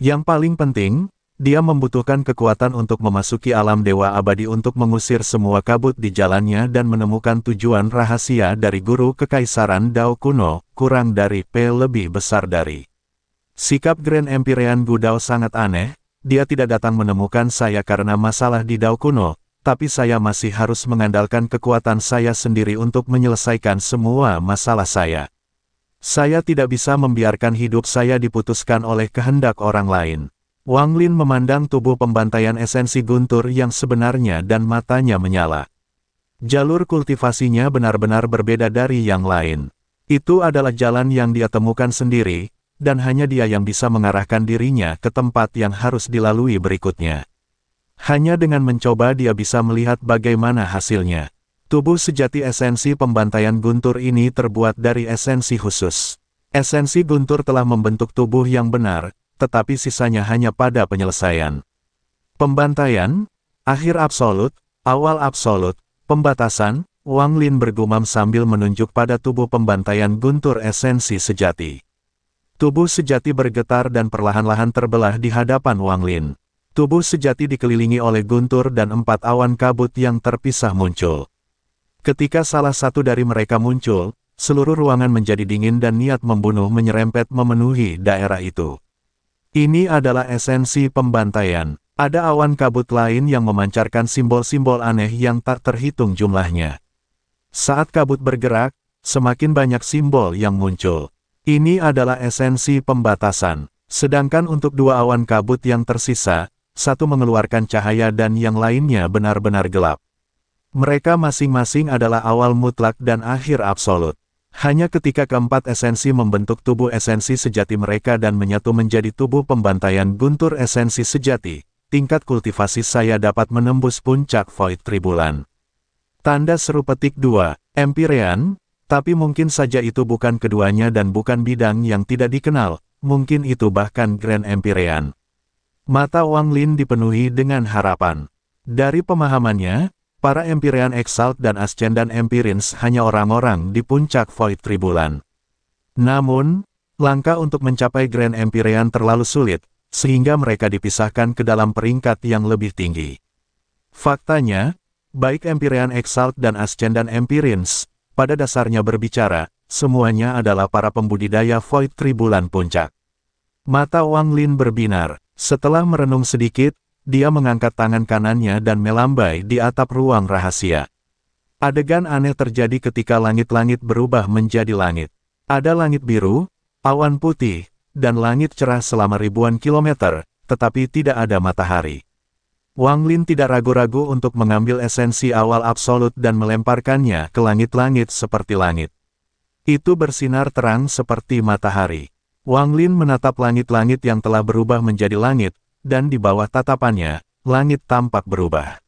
Yang paling penting, dia membutuhkan kekuatan untuk memasuki alam dewa abadi untuk mengusir semua kabut di jalannya dan menemukan tujuan rahasia dari guru kekaisaran Dao kuno, kurang dari P lebih besar dari. Sikap Grand Empyrean Gudao sangat aneh, dia tidak datang menemukan saya karena masalah di Dao kuno, tapi saya masih harus mengandalkan kekuatan saya sendiri untuk menyelesaikan semua masalah saya. Saya tidak bisa membiarkan hidup saya diputuskan oleh kehendak orang lain. Wang Lin memandang tubuh pembantaian esensi guntur yang sebenarnya dan matanya menyala. Jalur kultivasinya benar-benar berbeda dari yang lain. Itu adalah jalan yang dia temukan sendiri, dan hanya dia yang bisa mengarahkan dirinya ke tempat yang harus dilalui berikutnya. Hanya dengan mencoba dia bisa melihat bagaimana hasilnya. Tubuh sejati esensi pembantaian guntur ini terbuat dari esensi khusus. Esensi guntur telah membentuk tubuh yang benar, tetapi sisanya hanya pada penyelesaian. Pembantaian, akhir absolut, awal absolut, pembatasan, Wang Lin bergumam sambil menunjuk pada tubuh pembantaian guntur esensi sejati. Tubuh sejati bergetar dan perlahan-lahan terbelah di hadapan Wang Lin. Tubuh sejati dikelilingi oleh guntur dan empat awan kabut yang terpisah muncul. Ketika salah satu dari mereka muncul, seluruh ruangan menjadi dingin dan niat membunuh menyerempet memenuhi daerah itu. Ini adalah esensi pembantaian. Ada awan kabut lain yang memancarkan simbol-simbol aneh yang tak terhitung jumlahnya. Saat kabut bergerak, semakin banyak simbol yang muncul. Ini adalah esensi pembatasan. Sedangkan untuk dua awan kabut yang tersisa, satu mengeluarkan cahaya dan yang lainnya benar-benar gelap. Mereka masing-masing adalah awal mutlak dan akhir absolut. Hanya ketika keempat esensi membentuk tubuh esensi sejati mereka dan menyatu menjadi tubuh pembantaian guntur esensi sejati, tingkat kultivasi saya dapat menembus puncak void tribulan. Tanda seru petik 2, Empyrean, tapi mungkin saja itu bukan keduanya dan bukan bidang yang tidak dikenal, mungkin itu bahkan Grand Empyrean. Mata Wang Lin dipenuhi dengan harapan. Dari pemahamannya, Para Empyrean Exalt dan Ascendant Empyreans hanya orang-orang di puncak Void Tribulan. Namun, langkah untuk mencapai Grand Empyrean terlalu sulit, sehingga mereka dipisahkan ke dalam peringkat yang lebih tinggi. Faktanya, baik Empyrean Exalt dan Ascendant Empyreans, pada dasarnya berbicara, semuanya adalah para pembudidaya Void Tribulan Puncak. Mata Wang Lin berbinar. Setelah merenung sedikit, dia mengangkat tangan kanannya dan melambai di atap ruang rahasia. Adegan aneh terjadi ketika langit-langit berubah menjadi langit. Ada langit biru, awan putih, dan langit cerah selama ribuan kilometer, tetapi tidak ada matahari. Wang Lin tidak ragu-ragu untuk mengambil esensi awal absolut dan melemparkannya ke langit-langit seperti langit. Itu bersinar terang seperti matahari. Wang Lin menatap langit-langit yang telah berubah menjadi langit, dan di bawah tatapannya, langit tampak berubah.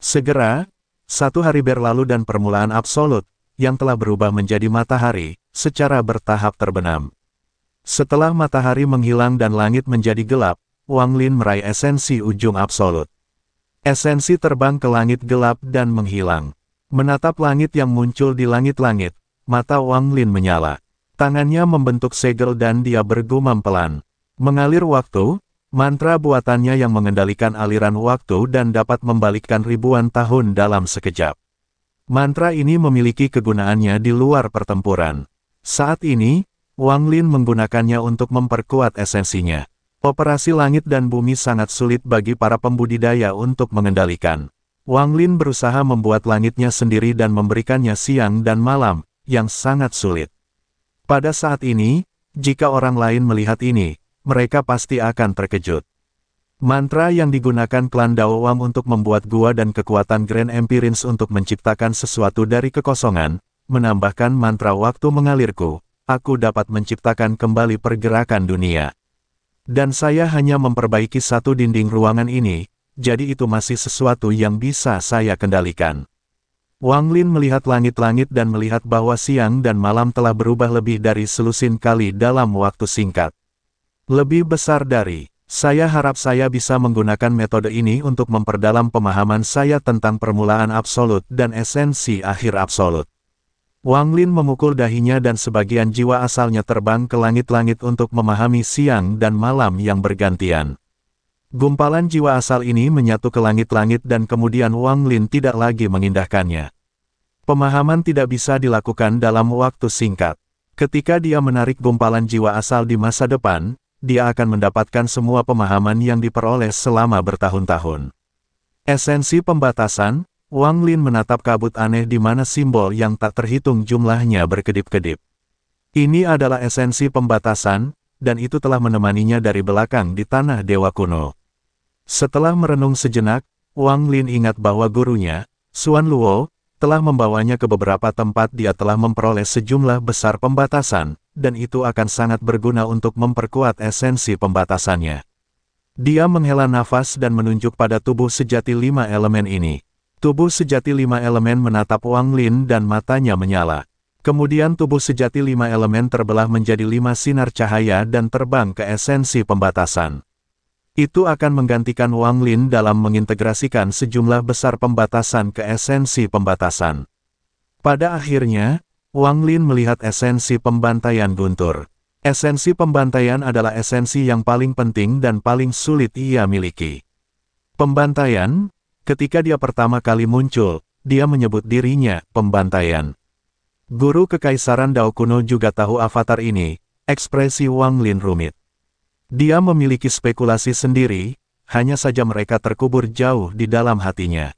Segera, satu hari berlalu dan permulaan absolut, yang telah berubah menjadi matahari, secara bertahap terbenam. Setelah matahari menghilang dan langit menjadi gelap, Wang Lin meraih esensi ujung absolut. Esensi terbang ke langit gelap dan menghilang. Menatap langit yang muncul di langit-langit, mata Wang Lin menyala. Tangannya membentuk segel dan dia bergumam pelan. Mengalir waktu, Mantra buatannya yang mengendalikan aliran waktu dan dapat membalikkan ribuan tahun dalam sekejap. Mantra ini memiliki kegunaannya di luar pertempuran. Saat ini, Wang Lin menggunakannya untuk memperkuat esensinya. Operasi langit dan bumi sangat sulit bagi para pembudidaya untuk mengendalikan. Wang Lin berusaha membuat langitnya sendiri dan memberikannya siang dan malam, yang sangat sulit. Pada saat ini, jika orang lain melihat ini, mereka pasti akan terkejut. Mantra yang digunakan klan Daowam untuk membuat gua dan kekuatan Grand Empirins untuk menciptakan sesuatu dari kekosongan, menambahkan mantra waktu mengalirku, aku dapat menciptakan kembali pergerakan dunia. Dan saya hanya memperbaiki satu dinding ruangan ini, jadi itu masih sesuatu yang bisa saya kendalikan. Wang Lin melihat langit-langit dan melihat bahwa siang dan malam telah berubah lebih dari selusin kali dalam waktu singkat. Lebih besar dari, saya harap saya bisa menggunakan metode ini untuk memperdalam pemahaman saya tentang permulaan absolut dan esensi akhir absolut. Wang Lin memukul dahinya dan sebagian jiwa asalnya terbang ke langit-langit untuk memahami siang dan malam yang bergantian. Gumpalan jiwa asal ini menyatu ke langit-langit dan kemudian Wang Lin tidak lagi mengindahkannya. Pemahaman tidak bisa dilakukan dalam waktu singkat. Ketika dia menarik gumpalan jiwa asal di masa depan, dia akan mendapatkan semua pemahaman yang diperoleh selama bertahun-tahun. Esensi pembatasan, Wang Lin menatap kabut aneh di mana simbol yang tak terhitung jumlahnya berkedip-kedip. Ini adalah esensi pembatasan, dan itu telah menemaninya dari belakang di tanah dewa kuno. Setelah merenung sejenak, Wang Lin ingat bahwa gurunya, Xuan Luo, telah membawanya ke beberapa tempat dia telah memperoleh sejumlah besar pembatasan, dan itu akan sangat berguna untuk memperkuat esensi pembatasannya. Dia menghela nafas dan menunjuk pada tubuh sejati lima elemen ini. Tubuh sejati lima elemen menatap Wang Lin dan matanya menyala. Kemudian tubuh sejati lima elemen terbelah menjadi lima sinar cahaya dan terbang ke esensi pembatasan. Itu akan menggantikan Wang Lin dalam mengintegrasikan sejumlah besar pembatasan ke esensi pembatasan. Pada akhirnya, Wang Lin melihat esensi pembantaian guntur. Esensi pembantaian adalah esensi yang paling penting dan paling sulit ia miliki. Pembantaian, ketika dia pertama kali muncul, dia menyebut dirinya pembantaian. Guru Kekaisaran Dao Kuno juga tahu avatar ini, ekspresi Wang Lin rumit. Dia memiliki spekulasi sendiri, hanya saja mereka terkubur jauh di dalam hatinya.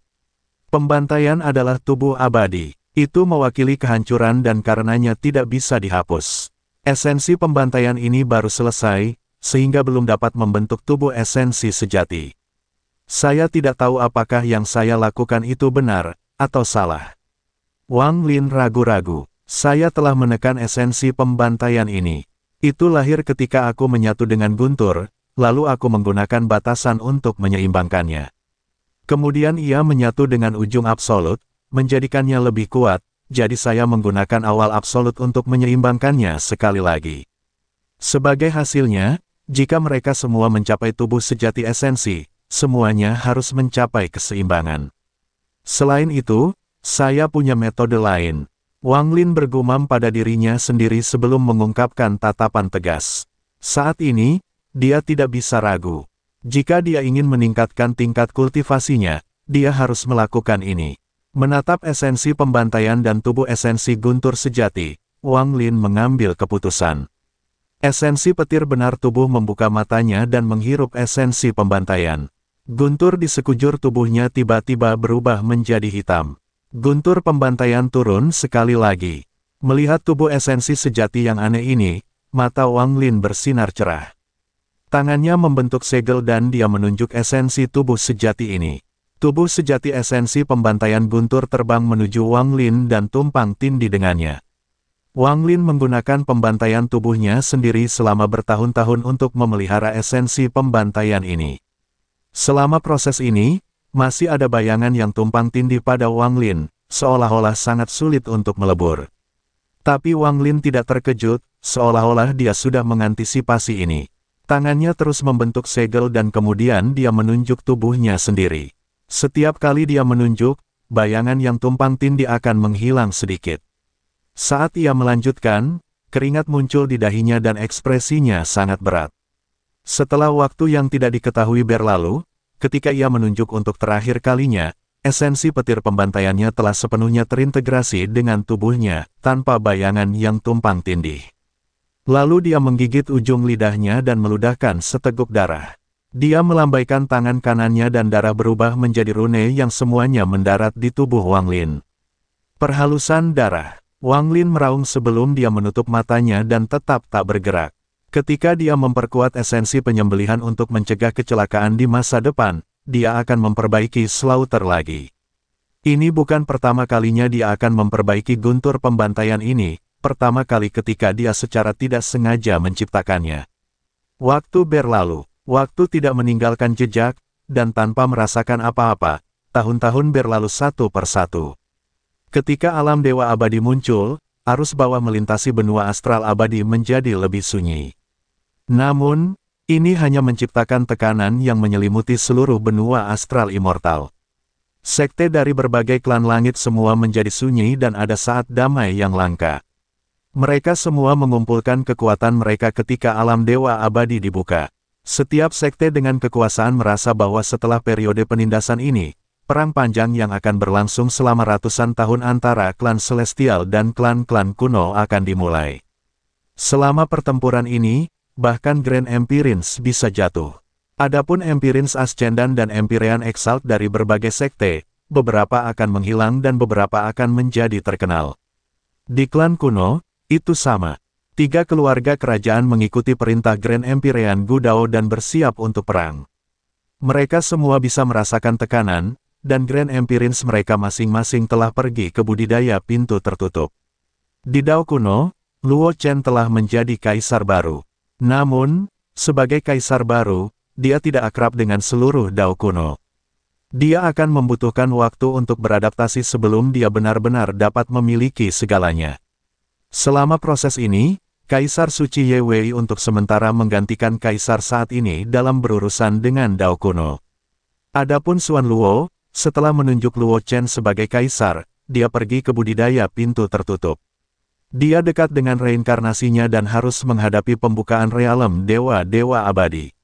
Pembantaian adalah tubuh abadi. Itu mewakili kehancuran dan karenanya tidak bisa dihapus. Esensi pembantaian ini baru selesai, sehingga belum dapat membentuk tubuh esensi sejati. Saya tidak tahu apakah yang saya lakukan itu benar, atau salah. Wang Lin ragu-ragu. Saya telah menekan esensi pembantaian ini. Itu lahir ketika aku menyatu dengan Guntur, lalu aku menggunakan batasan untuk menyeimbangkannya. Kemudian ia menyatu dengan ujung absolut, menjadikannya lebih kuat, jadi saya menggunakan awal absolut untuk menyeimbangkannya sekali lagi. Sebagai hasilnya, jika mereka semua mencapai tubuh sejati esensi, semuanya harus mencapai keseimbangan. Selain itu, saya punya metode lain. Wang Lin bergumam pada dirinya sendiri sebelum mengungkapkan tatapan tegas. Saat ini, dia tidak bisa ragu. Jika dia ingin meningkatkan tingkat kultivasinya, dia harus melakukan ini. Menatap esensi pembantaian dan tubuh esensi guntur sejati, Wang Lin mengambil keputusan. Esensi petir benar tubuh membuka matanya dan menghirup esensi pembantaian. Guntur di sekujur tubuhnya tiba-tiba berubah menjadi hitam. Guntur pembantaian turun sekali lagi. Melihat tubuh esensi sejati yang aneh ini, mata Wang Lin bersinar cerah. Tangannya membentuk segel dan dia menunjuk esensi tubuh sejati ini. Tubuh sejati esensi pembantaian buntur terbang menuju Wang Lin dan tumpang tindih dengannya. Wang Lin menggunakan pembantaian tubuhnya sendiri selama bertahun-tahun untuk memelihara esensi pembantaian ini. Selama proses ini, masih ada bayangan yang tumpang tindih pada Wang Lin, seolah-olah sangat sulit untuk melebur. Tapi Wang Lin tidak terkejut, seolah-olah dia sudah mengantisipasi ini. Tangannya terus membentuk segel dan kemudian dia menunjuk tubuhnya sendiri. Setiap kali dia menunjuk, bayangan yang tumpang tindih akan menghilang sedikit. Saat ia melanjutkan, keringat muncul di dahinya dan ekspresinya sangat berat. Setelah waktu yang tidak diketahui berlalu, ketika ia menunjuk untuk terakhir kalinya, esensi petir pembantaiannya telah sepenuhnya terintegrasi dengan tubuhnya, tanpa bayangan yang tumpang tindih. Lalu dia menggigit ujung lidahnya dan meludahkan seteguk darah. Dia melambaikan tangan kanannya dan darah berubah menjadi rune yang semuanya mendarat di tubuh Wang Lin. Perhalusan darah. Wang Lin meraung sebelum dia menutup matanya dan tetap tak bergerak. Ketika dia memperkuat esensi penyembelihan untuk mencegah kecelakaan di masa depan, dia akan memperbaiki slaughter lagi. Ini bukan pertama kalinya dia akan memperbaiki guntur pembantaian ini, pertama kali ketika dia secara tidak sengaja menciptakannya. Waktu berlalu, Waktu tidak meninggalkan jejak, dan tanpa merasakan apa-apa, tahun-tahun berlalu satu persatu. Ketika alam dewa abadi muncul, arus bawah melintasi benua astral abadi menjadi lebih sunyi. Namun, ini hanya menciptakan tekanan yang menyelimuti seluruh benua astral immortal. Sekte dari berbagai klan langit semua menjadi sunyi dan ada saat damai yang langka. Mereka semua mengumpulkan kekuatan mereka ketika alam dewa abadi dibuka. Setiap sekte dengan kekuasaan merasa bahwa setelah periode penindasan ini, perang panjang yang akan berlangsung selama ratusan tahun antara klan Celestial dan klan-klan kuno akan dimulai. Selama pertempuran ini, bahkan Grand Empirins bisa jatuh. Adapun Empirins Ascendant dan Empyrean Exalt dari berbagai sekte, beberapa akan menghilang dan beberapa akan menjadi terkenal. Di klan kuno, itu sama tiga keluarga kerajaan mengikuti perintah Grand Empyrean Gudao dan bersiap untuk perang. Mereka semua bisa merasakan tekanan, dan Grand Empirins mereka masing-masing telah pergi ke budidaya pintu tertutup. Di Dao kuno, Luo Chen telah menjadi kaisar baru. Namun, sebagai kaisar baru, dia tidak akrab dengan seluruh Dao kuno. Dia akan membutuhkan waktu untuk beradaptasi sebelum dia benar-benar dapat memiliki segalanya. Selama proses ini, Kaisar Suci Yewei untuk sementara menggantikan kaisar saat ini dalam berurusan dengan Dao kuno. Adapun Xuan Luo, setelah menunjuk Luo Chen sebagai kaisar, dia pergi ke budidaya pintu tertutup. Dia dekat dengan reinkarnasinya dan harus menghadapi pembukaan realem dewa-dewa abadi.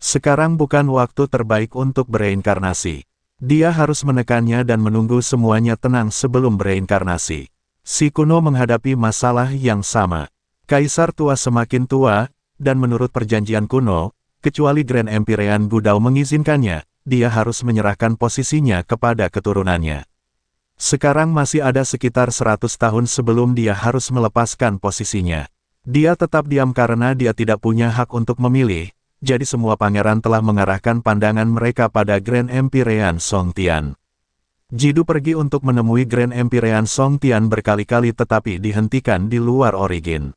Sekarang bukan waktu terbaik untuk bereinkarnasi. Dia harus menekannya dan menunggu semuanya tenang sebelum bereinkarnasi. Si kuno menghadapi masalah yang sama. Kaisar tua semakin tua, dan menurut perjanjian kuno, kecuali Grand Empyrean Budau mengizinkannya, dia harus menyerahkan posisinya kepada keturunannya. Sekarang masih ada sekitar 100 tahun sebelum dia harus melepaskan posisinya. Dia tetap diam karena dia tidak punya hak untuk memilih, jadi semua pangeran telah mengarahkan pandangan mereka pada Grand Empyrean Song Tian. Jidu pergi untuk menemui Grand Empyrean Song Tian berkali-kali tetapi dihentikan di luar origin.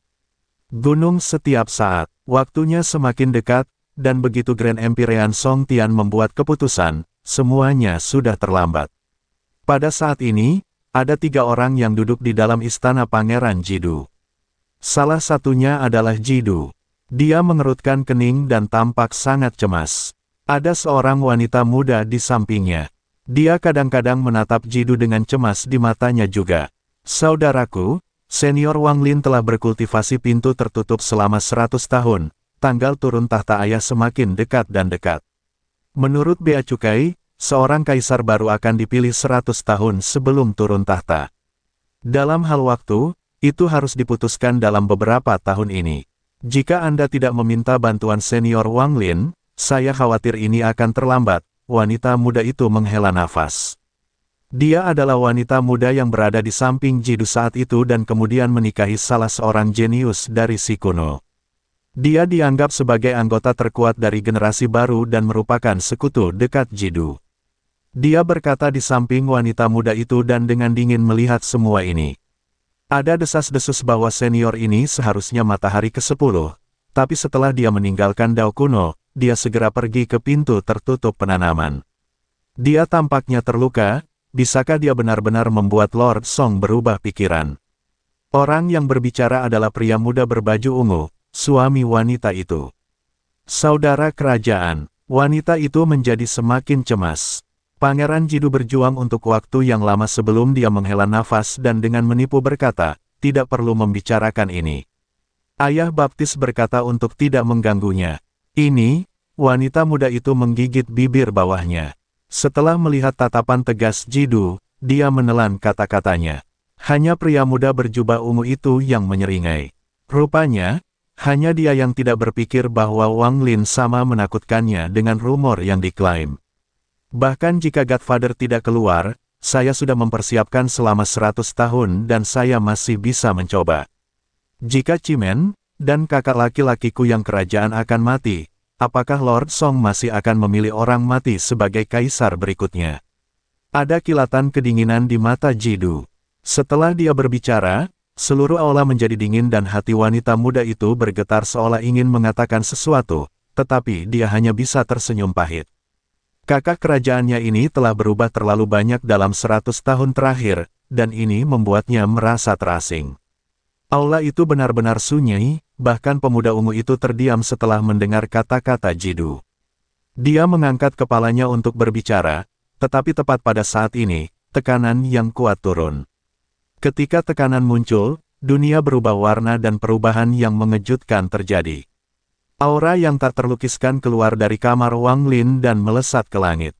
Gunung setiap saat, waktunya semakin dekat, dan begitu Grand Empyrean Song Tian membuat keputusan, semuanya sudah terlambat. Pada saat ini, ada tiga orang yang duduk di dalam istana Pangeran Jidu. Salah satunya adalah Jidu. Dia mengerutkan kening dan tampak sangat cemas. Ada seorang wanita muda di sampingnya. Dia kadang-kadang menatap Jidu dengan cemas di matanya juga. Saudaraku, Senior Wang Lin telah berkultivasi pintu tertutup selama 100 tahun, tanggal turun tahta ayah semakin dekat dan dekat. Menurut Bea Cukai, seorang kaisar baru akan dipilih 100 tahun sebelum turun tahta. Dalam hal waktu, itu harus diputuskan dalam beberapa tahun ini. Jika Anda tidak meminta bantuan senior Wang Lin, saya khawatir ini akan terlambat, wanita muda itu menghela nafas. Dia adalah wanita muda yang berada di samping Jidu saat itu dan kemudian menikahi salah seorang jenius dari Sikuno. Dia dianggap sebagai anggota terkuat dari generasi baru dan merupakan sekutu dekat Jidu. Dia berkata di samping wanita muda itu dan dengan dingin melihat semua ini. Ada desas-desus bahwa senior ini seharusnya matahari ke-10, tapi setelah dia meninggalkan Dao Kuno, dia segera pergi ke pintu tertutup penanaman. Dia tampaknya terluka, bisakah dia benar-benar membuat Lord Song berubah pikiran? Orang yang berbicara adalah pria muda berbaju ungu, suami wanita itu. Saudara kerajaan, wanita itu menjadi semakin cemas. Pangeran Jidu berjuang untuk waktu yang lama sebelum dia menghela nafas dan dengan menipu berkata, tidak perlu membicarakan ini. Ayah baptis berkata untuk tidak mengganggunya. Ini, wanita muda itu menggigit bibir bawahnya. Setelah melihat tatapan tegas Jidu, dia menelan kata-katanya. Hanya pria muda berjubah ungu itu yang menyeringai. Rupanya, hanya dia yang tidak berpikir bahwa Wang Lin sama menakutkannya dengan rumor yang diklaim. Bahkan jika Godfather tidak keluar, saya sudah mempersiapkan selama 100 tahun dan saya masih bisa mencoba. Jika Cimen, dan kakak laki-lakiku yang kerajaan akan mati, Apakah Lord Song masih akan memilih orang mati sebagai kaisar berikutnya? Ada kilatan kedinginan di mata Jidu. Setelah dia berbicara, seluruh aula menjadi dingin dan hati wanita muda itu bergetar seolah ingin mengatakan sesuatu, tetapi dia hanya bisa tersenyum pahit. Kakak kerajaannya ini telah berubah terlalu banyak dalam seratus tahun terakhir, dan ini membuatnya merasa terasing. Aula itu benar-benar sunyi, bahkan pemuda ungu itu terdiam setelah mendengar kata-kata Jidu. Dia mengangkat kepalanya untuk berbicara, tetapi tepat pada saat ini, tekanan yang kuat turun. Ketika tekanan muncul, dunia berubah warna dan perubahan yang mengejutkan terjadi. Aura yang tak terlukiskan keluar dari kamar Wang Lin dan melesat ke langit.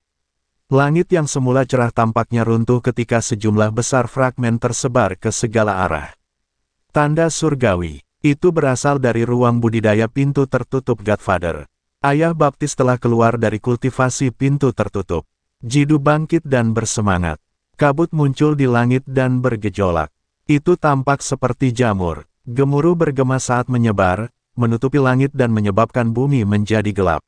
Langit yang semula cerah tampaknya runtuh ketika sejumlah besar fragmen tersebar ke segala arah. Tanda surgawi. Itu berasal dari ruang budidaya pintu tertutup Godfather. Ayah baptis telah keluar dari kultivasi pintu tertutup. Jidu bangkit dan bersemangat. Kabut muncul di langit dan bergejolak. Itu tampak seperti jamur. Gemuruh bergema saat menyebar, menutupi langit dan menyebabkan bumi menjadi gelap.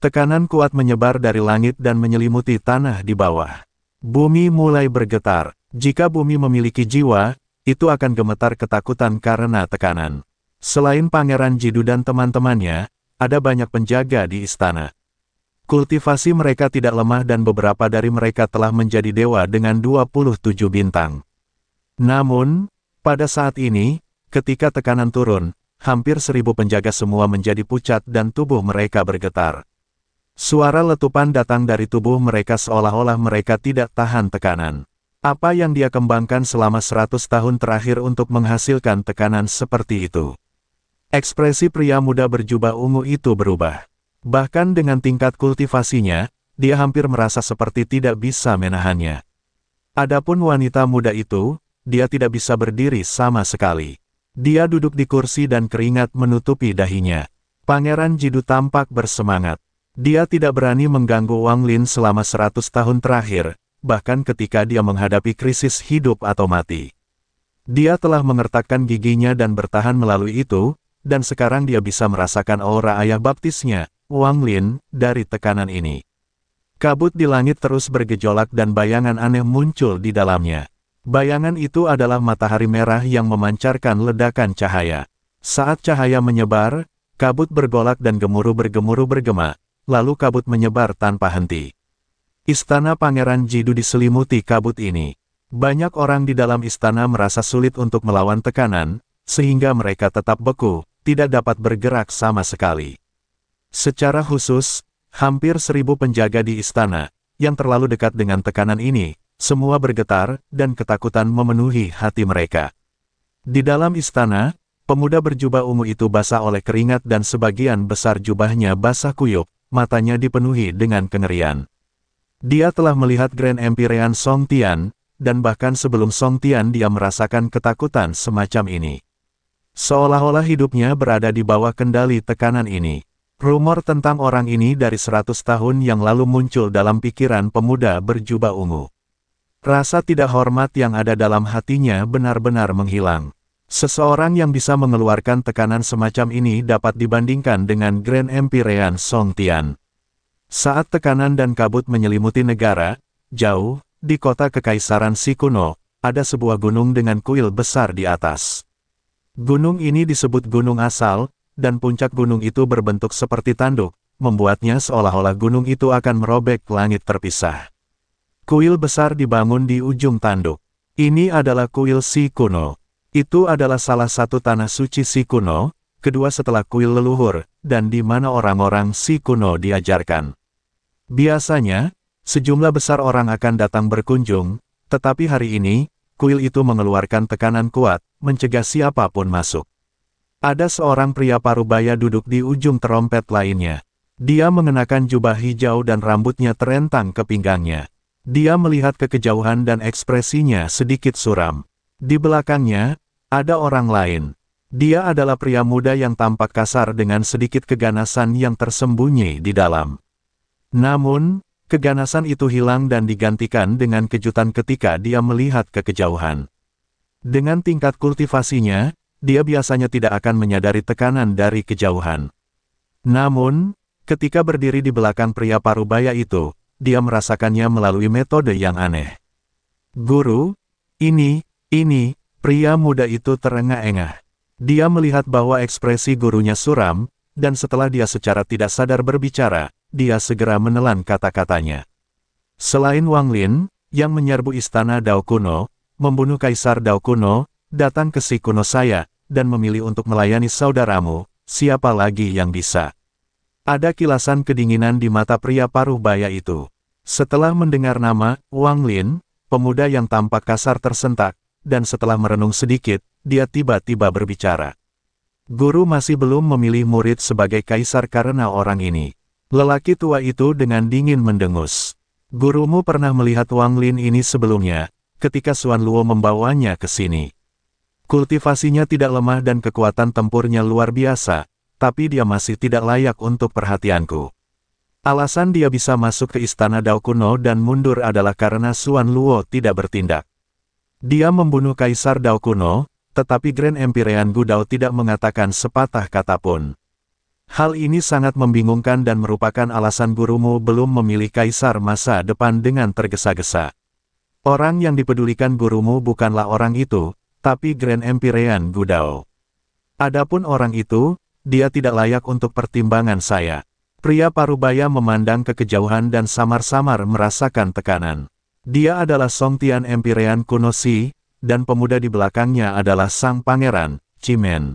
Tekanan kuat menyebar dari langit dan menyelimuti tanah di bawah. Bumi mulai bergetar. Jika bumi memiliki jiwa, itu akan gemetar ketakutan karena tekanan. Selain Pangeran Jidu dan teman-temannya, ada banyak penjaga di istana. Kultivasi mereka tidak lemah dan beberapa dari mereka telah menjadi dewa dengan 27 bintang. Namun, pada saat ini, ketika tekanan turun, hampir seribu penjaga semua menjadi pucat dan tubuh mereka bergetar. Suara letupan datang dari tubuh mereka seolah-olah mereka tidak tahan tekanan. Apa yang dia kembangkan selama 100 tahun terakhir untuk menghasilkan tekanan seperti itu? Ekspresi pria muda berjubah ungu itu berubah. Bahkan dengan tingkat kultivasinya, dia hampir merasa seperti tidak bisa menahannya. Adapun wanita muda itu, dia tidak bisa berdiri sama sekali. Dia duduk di kursi dan keringat menutupi dahinya. Pangeran Jidu tampak bersemangat. Dia tidak berani mengganggu Wang Lin selama 100 tahun terakhir, bahkan ketika dia menghadapi krisis hidup atau mati. Dia telah mengertakkan giginya dan bertahan melalui itu, dan sekarang dia bisa merasakan aura ayah baptisnya, Wang Lin, dari tekanan ini. Kabut di langit terus bergejolak dan bayangan aneh muncul di dalamnya. Bayangan itu adalah matahari merah yang memancarkan ledakan cahaya. Saat cahaya menyebar, kabut bergolak dan gemuruh bergemuruh bergema, lalu kabut menyebar tanpa henti. Istana Pangeran Jidu diselimuti kabut ini. Banyak orang di dalam istana merasa sulit untuk melawan tekanan, sehingga mereka tetap beku, tidak dapat bergerak sama sekali. Secara khusus, hampir seribu penjaga di istana, yang terlalu dekat dengan tekanan ini, semua bergetar, dan ketakutan memenuhi hati mereka. Di dalam istana, pemuda berjubah ungu itu basah oleh keringat dan sebagian besar jubahnya basah kuyup, matanya dipenuhi dengan kengerian. Dia telah melihat Grand Empyrean Song Tian, dan bahkan sebelum Song Tian dia merasakan ketakutan semacam ini. Seolah-olah hidupnya berada di bawah kendali tekanan ini. Rumor tentang orang ini dari 100 tahun yang lalu muncul dalam pikiran pemuda berjubah ungu. Rasa tidak hormat yang ada dalam hatinya benar-benar menghilang. Seseorang yang bisa mengeluarkan tekanan semacam ini dapat dibandingkan dengan Grand Empyrean Song Tian. Saat tekanan dan kabut menyelimuti negara, jauh, di kota Kekaisaran Sikuno, ada sebuah gunung dengan kuil besar di atas. Gunung ini disebut gunung asal, dan puncak gunung itu berbentuk seperti tanduk, membuatnya seolah-olah gunung itu akan merobek langit terpisah. Kuil besar dibangun di ujung tanduk. Ini adalah kuil Sikuno. Itu adalah salah satu tanah suci Sikuno, kedua setelah kuil leluhur, dan di mana orang-orang si kuno diajarkan. Biasanya, sejumlah besar orang akan datang berkunjung, tetapi hari ini, kuil itu mengeluarkan tekanan kuat, mencegah siapapun masuk. Ada seorang pria parubaya duduk di ujung terompet lainnya. Dia mengenakan jubah hijau dan rambutnya terentang ke pinggangnya. Dia melihat kekejauhan dan ekspresinya sedikit suram. Di belakangnya, ada orang lain. Dia adalah pria muda yang tampak kasar dengan sedikit keganasan yang tersembunyi di dalam. Namun, keganasan itu hilang dan digantikan dengan kejutan ketika dia melihat ke kejauhan. Dengan tingkat kultivasinya, dia biasanya tidak akan menyadari tekanan dari kejauhan. Namun, ketika berdiri di belakang pria parubaya itu, dia merasakannya melalui metode yang aneh. Guru, ini, ini, pria muda itu terengah-engah. Dia melihat bahwa ekspresi gurunya suram, dan setelah dia secara tidak sadar berbicara, dia segera menelan kata-katanya. Selain Wang Lin, yang menyerbu istana Dao Kuno, membunuh Kaisar Dao Kuno, datang ke si kuno saya, dan memilih untuk melayani saudaramu, siapa lagi yang bisa? Ada kilasan kedinginan di mata pria paruh baya itu. Setelah mendengar nama, Wang Lin, pemuda yang tampak kasar tersentak, dan setelah merenung sedikit, dia tiba-tiba berbicara. Guru masih belum memilih murid sebagai kaisar karena orang ini. Lelaki tua itu dengan dingin mendengus. Gurumu pernah melihat Wang Lin ini sebelumnya, ketika Suan Luo membawanya ke sini. Kultivasinya tidak lemah dan kekuatan tempurnya luar biasa, tapi dia masih tidak layak untuk perhatianku. Alasan dia bisa masuk ke istana Dao Kuno dan mundur adalah karena Suan Luo tidak bertindak. Dia membunuh Kaisar Dao kuno, tetapi Grand Empyrean Gudao tidak mengatakan sepatah kata pun. Hal ini sangat membingungkan dan merupakan alasan gurumu belum memilih kaisar masa depan dengan tergesa-gesa. Orang yang dipedulikan gurumu bukanlah orang itu, tapi Grand Empyrean Gudao. Adapun orang itu, dia tidak layak untuk pertimbangan saya. Pria parubaya memandang ke kejauhan dan samar-samar merasakan tekanan. Dia adalah Song Tian Empirean kuno Si, dan pemuda di belakangnya adalah sang pangeran, Cimen.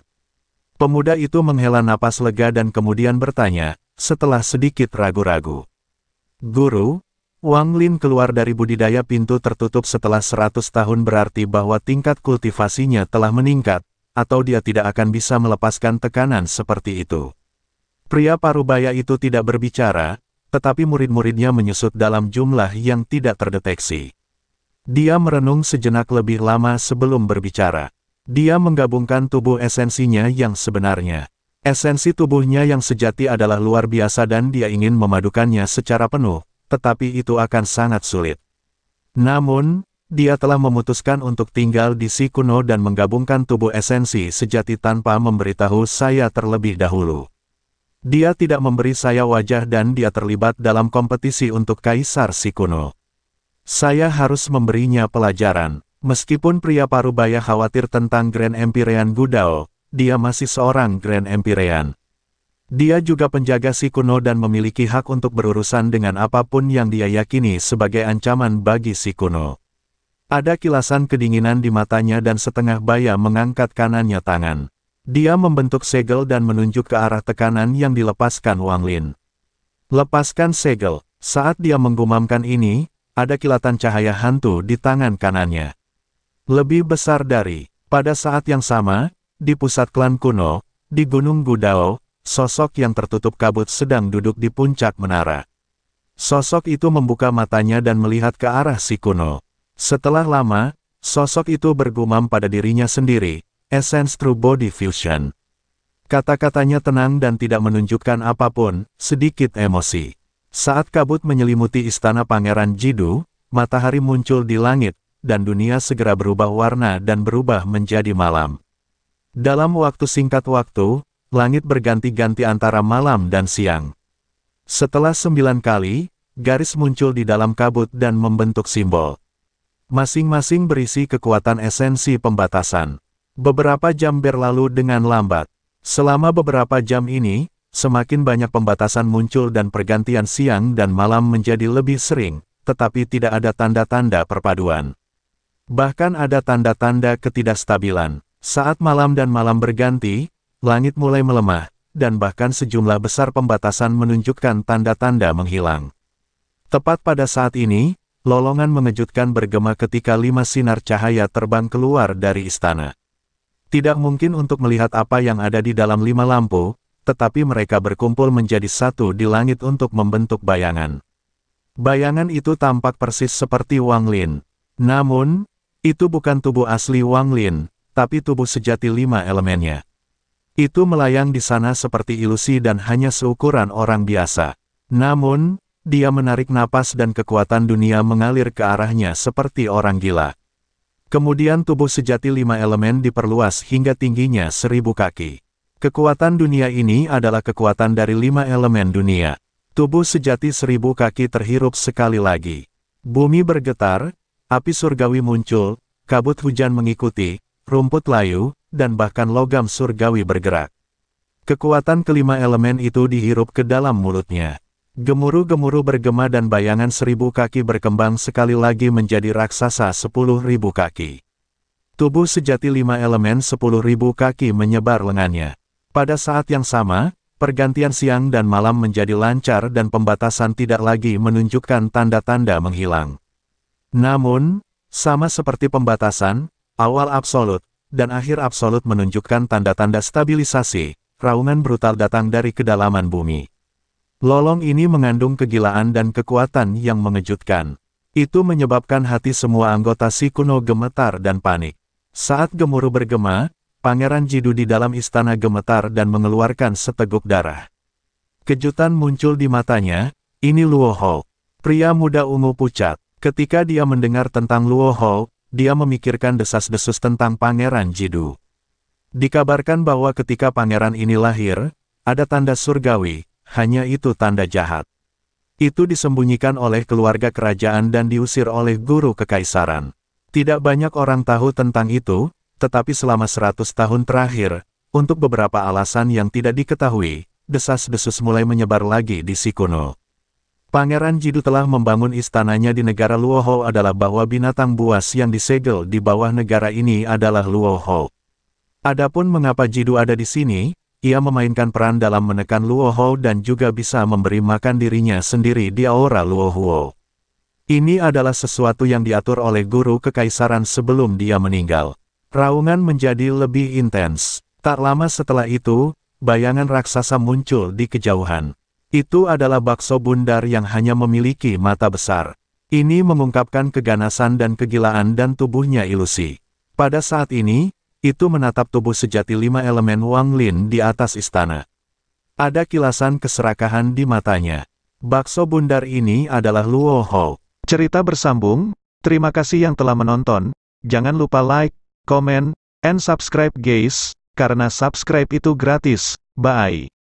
Pemuda itu menghela napas lega dan kemudian bertanya, setelah sedikit ragu-ragu. Guru, Wang Lin keluar dari budidaya pintu tertutup setelah 100 tahun berarti bahwa tingkat kultivasinya telah meningkat, atau dia tidak akan bisa melepaskan tekanan seperti itu. Pria parubaya itu tidak berbicara, tetapi murid-muridnya menyusut dalam jumlah yang tidak terdeteksi. Dia merenung sejenak lebih lama sebelum berbicara. Dia menggabungkan tubuh esensinya yang sebenarnya. Esensi tubuhnya yang sejati adalah luar biasa dan dia ingin memadukannya secara penuh, tetapi itu akan sangat sulit. Namun, dia telah memutuskan untuk tinggal di si kuno dan menggabungkan tubuh esensi sejati tanpa memberitahu saya terlebih dahulu. Dia tidak memberi saya wajah dan dia terlibat dalam kompetisi untuk Kaisar Sikuno. Saya harus memberinya pelajaran. Meskipun pria parubaya khawatir tentang Grand Empyrean Gudao, dia masih seorang Grand Empyrean. Dia juga penjaga Sikuno dan memiliki hak untuk berurusan dengan apapun yang dia yakini sebagai ancaman bagi Sikuno. Ada kilasan kedinginan di matanya dan setengah baya mengangkat kanannya tangan. Dia membentuk segel dan menunjuk ke arah tekanan yang dilepaskan Wang Lin. Lepaskan segel. Saat dia menggumamkan ini, ada kilatan cahaya hantu di tangan kanannya. Lebih besar dari, pada saat yang sama, di pusat klan kuno, di Gunung Gudao, sosok yang tertutup kabut sedang duduk di puncak menara. Sosok itu membuka matanya dan melihat ke arah si kuno. Setelah lama, sosok itu bergumam pada dirinya sendiri, Essence True Body Fusion. Kata-katanya tenang dan tidak menunjukkan apapun, sedikit emosi. Saat kabut menyelimuti istana Pangeran Jidu, matahari muncul di langit, dan dunia segera berubah warna dan berubah menjadi malam. Dalam waktu singkat waktu, langit berganti-ganti antara malam dan siang. Setelah sembilan kali, garis muncul di dalam kabut dan membentuk simbol. Masing-masing berisi kekuatan esensi pembatasan. Beberapa jam berlalu dengan lambat. Selama beberapa jam ini, semakin banyak pembatasan muncul dan pergantian siang dan malam menjadi lebih sering, tetapi tidak ada tanda-tanda perpaduan. Bahkan ada tanda-tanda ketidakstabilan. Saat malam dan malam berganti, langit mulai melemah, dan bahkan sejumlah besar pembatasan menunjukkan tanda-tanda menghilang. Tepat pada saat ini, lolongan mengejutkan bergema ketika lima sinar cahaya terbang keluar dari istana. Tidak mungkin untuk melihat apa yang ada di dalam lima lampu, tetapi mereka berkumpul menjadi satu di langit untuk membentuk bayangan. Bayangan itu tampak persis seperti Wang Lin. Namun, itu bukan tubuh asli Wang Lin, tapi tubuh sejati lima elemennya. Itu melayang di sana seperti ilusi dan hanya seukuran orang biasa. Namun, dia menarik napas dan kekuatan dunia mengalir ke arahnya seperti orang gila. Kemudian tubuh sejati lima elemen diperluas hingga tingginya seribu kaki. Kekuatan dunia ini adalah kekuatan dari lima elemen dunia. Tubuh sejati seribu kaki terhirup sekali lagi. Bumi bergetar, api surgawi muncul, kabut hujan mengikuti, rumput layu, dan bahkan logam surgawi bergerak. Kekuatan kelima elemen itu dihirup ke dalam mulutnya. Gemuruh-gemuruh bergema dan bayangan seribu kaki berkembang sekali lagi menjadi raksasa sepuluh ribu kaki. Tubuh sejati lima elemen sepuluh ribu kaki menyebar lengannya. Pada saat yang sama, pergantian siang dan malam menjadi lancar dan pembatasan tidak lagi menunjukkan tanda-tanda menghilang. Namun, sama seperti pembatasan, awal absolut, dan akhir absolut menunjukkan tanda-tanda stabilisasi, raungan brutal datang dari kedalaman bumi. Lolong ini mengandung kegilaan dan kekuatan yang mengejutkan. Itu menyebabkan hati semua anggota si kuno gemetar dan panik. Saat gemuruh bergema, Pangeran Jidu di dalam istana gemetar dan mengeluarkan seteguk darah. Kejutan muncul di matanya, ini Luo Hou. Pria muda ungu pucat. Ketika dia mendengar tentang Luo Hou, dia memikirkan desas-desus tentang Pangeran Jidu. Dikabarkan bahwa ketika pangeran ini lahir, ada tanda surgawi, hanya itu tanda jahat. Itu disembunyikan oleh keluarga kerajaan dan diusir oleh guru kekaisaran. Tidak banyak orang tahu tentang itu, tetapi selama seratus tahun terakhir, untuk beberapa alasan yang tidak diketahui, desas-desus mulai menyebar lagi di Sikuno. Pangeran Jidu telah membangun istananya di negara Luohou adalah bahwa binatang buas yang disegel di bawah negara ini adalah Luohou. Adapun mengapa Jidu ada di sini, ia memainkan peran dalam menekan Luo Hou dan juga bisa memberi makan dirinya sendiri di aura Luo Huo. Ini adalah sesuatu yang diatur oleh guru kekaisaran sebelum dia meninggal. Raungan menjadi lebih intens. Tak lama setelah itu, bayangan raksasa muncul di kejauhan. Itu adalah bakso bundar yang hanya memiliki mata besar. Ini mengungkapkan keganasan dan kegilaan dan tubuhnya ilusi. Pada saat ini, itu menatap tubuh sejati lima elemen Wang Lin di atas istana. Ada kilasan keserakahan di matanya. Bakso bundar ini adalah Luo Hou. Cerita bersambung, terima kasih yang telah menonton, jangan lupa like, comment, and subscribe guys, karena subscribe itu gratis, bye.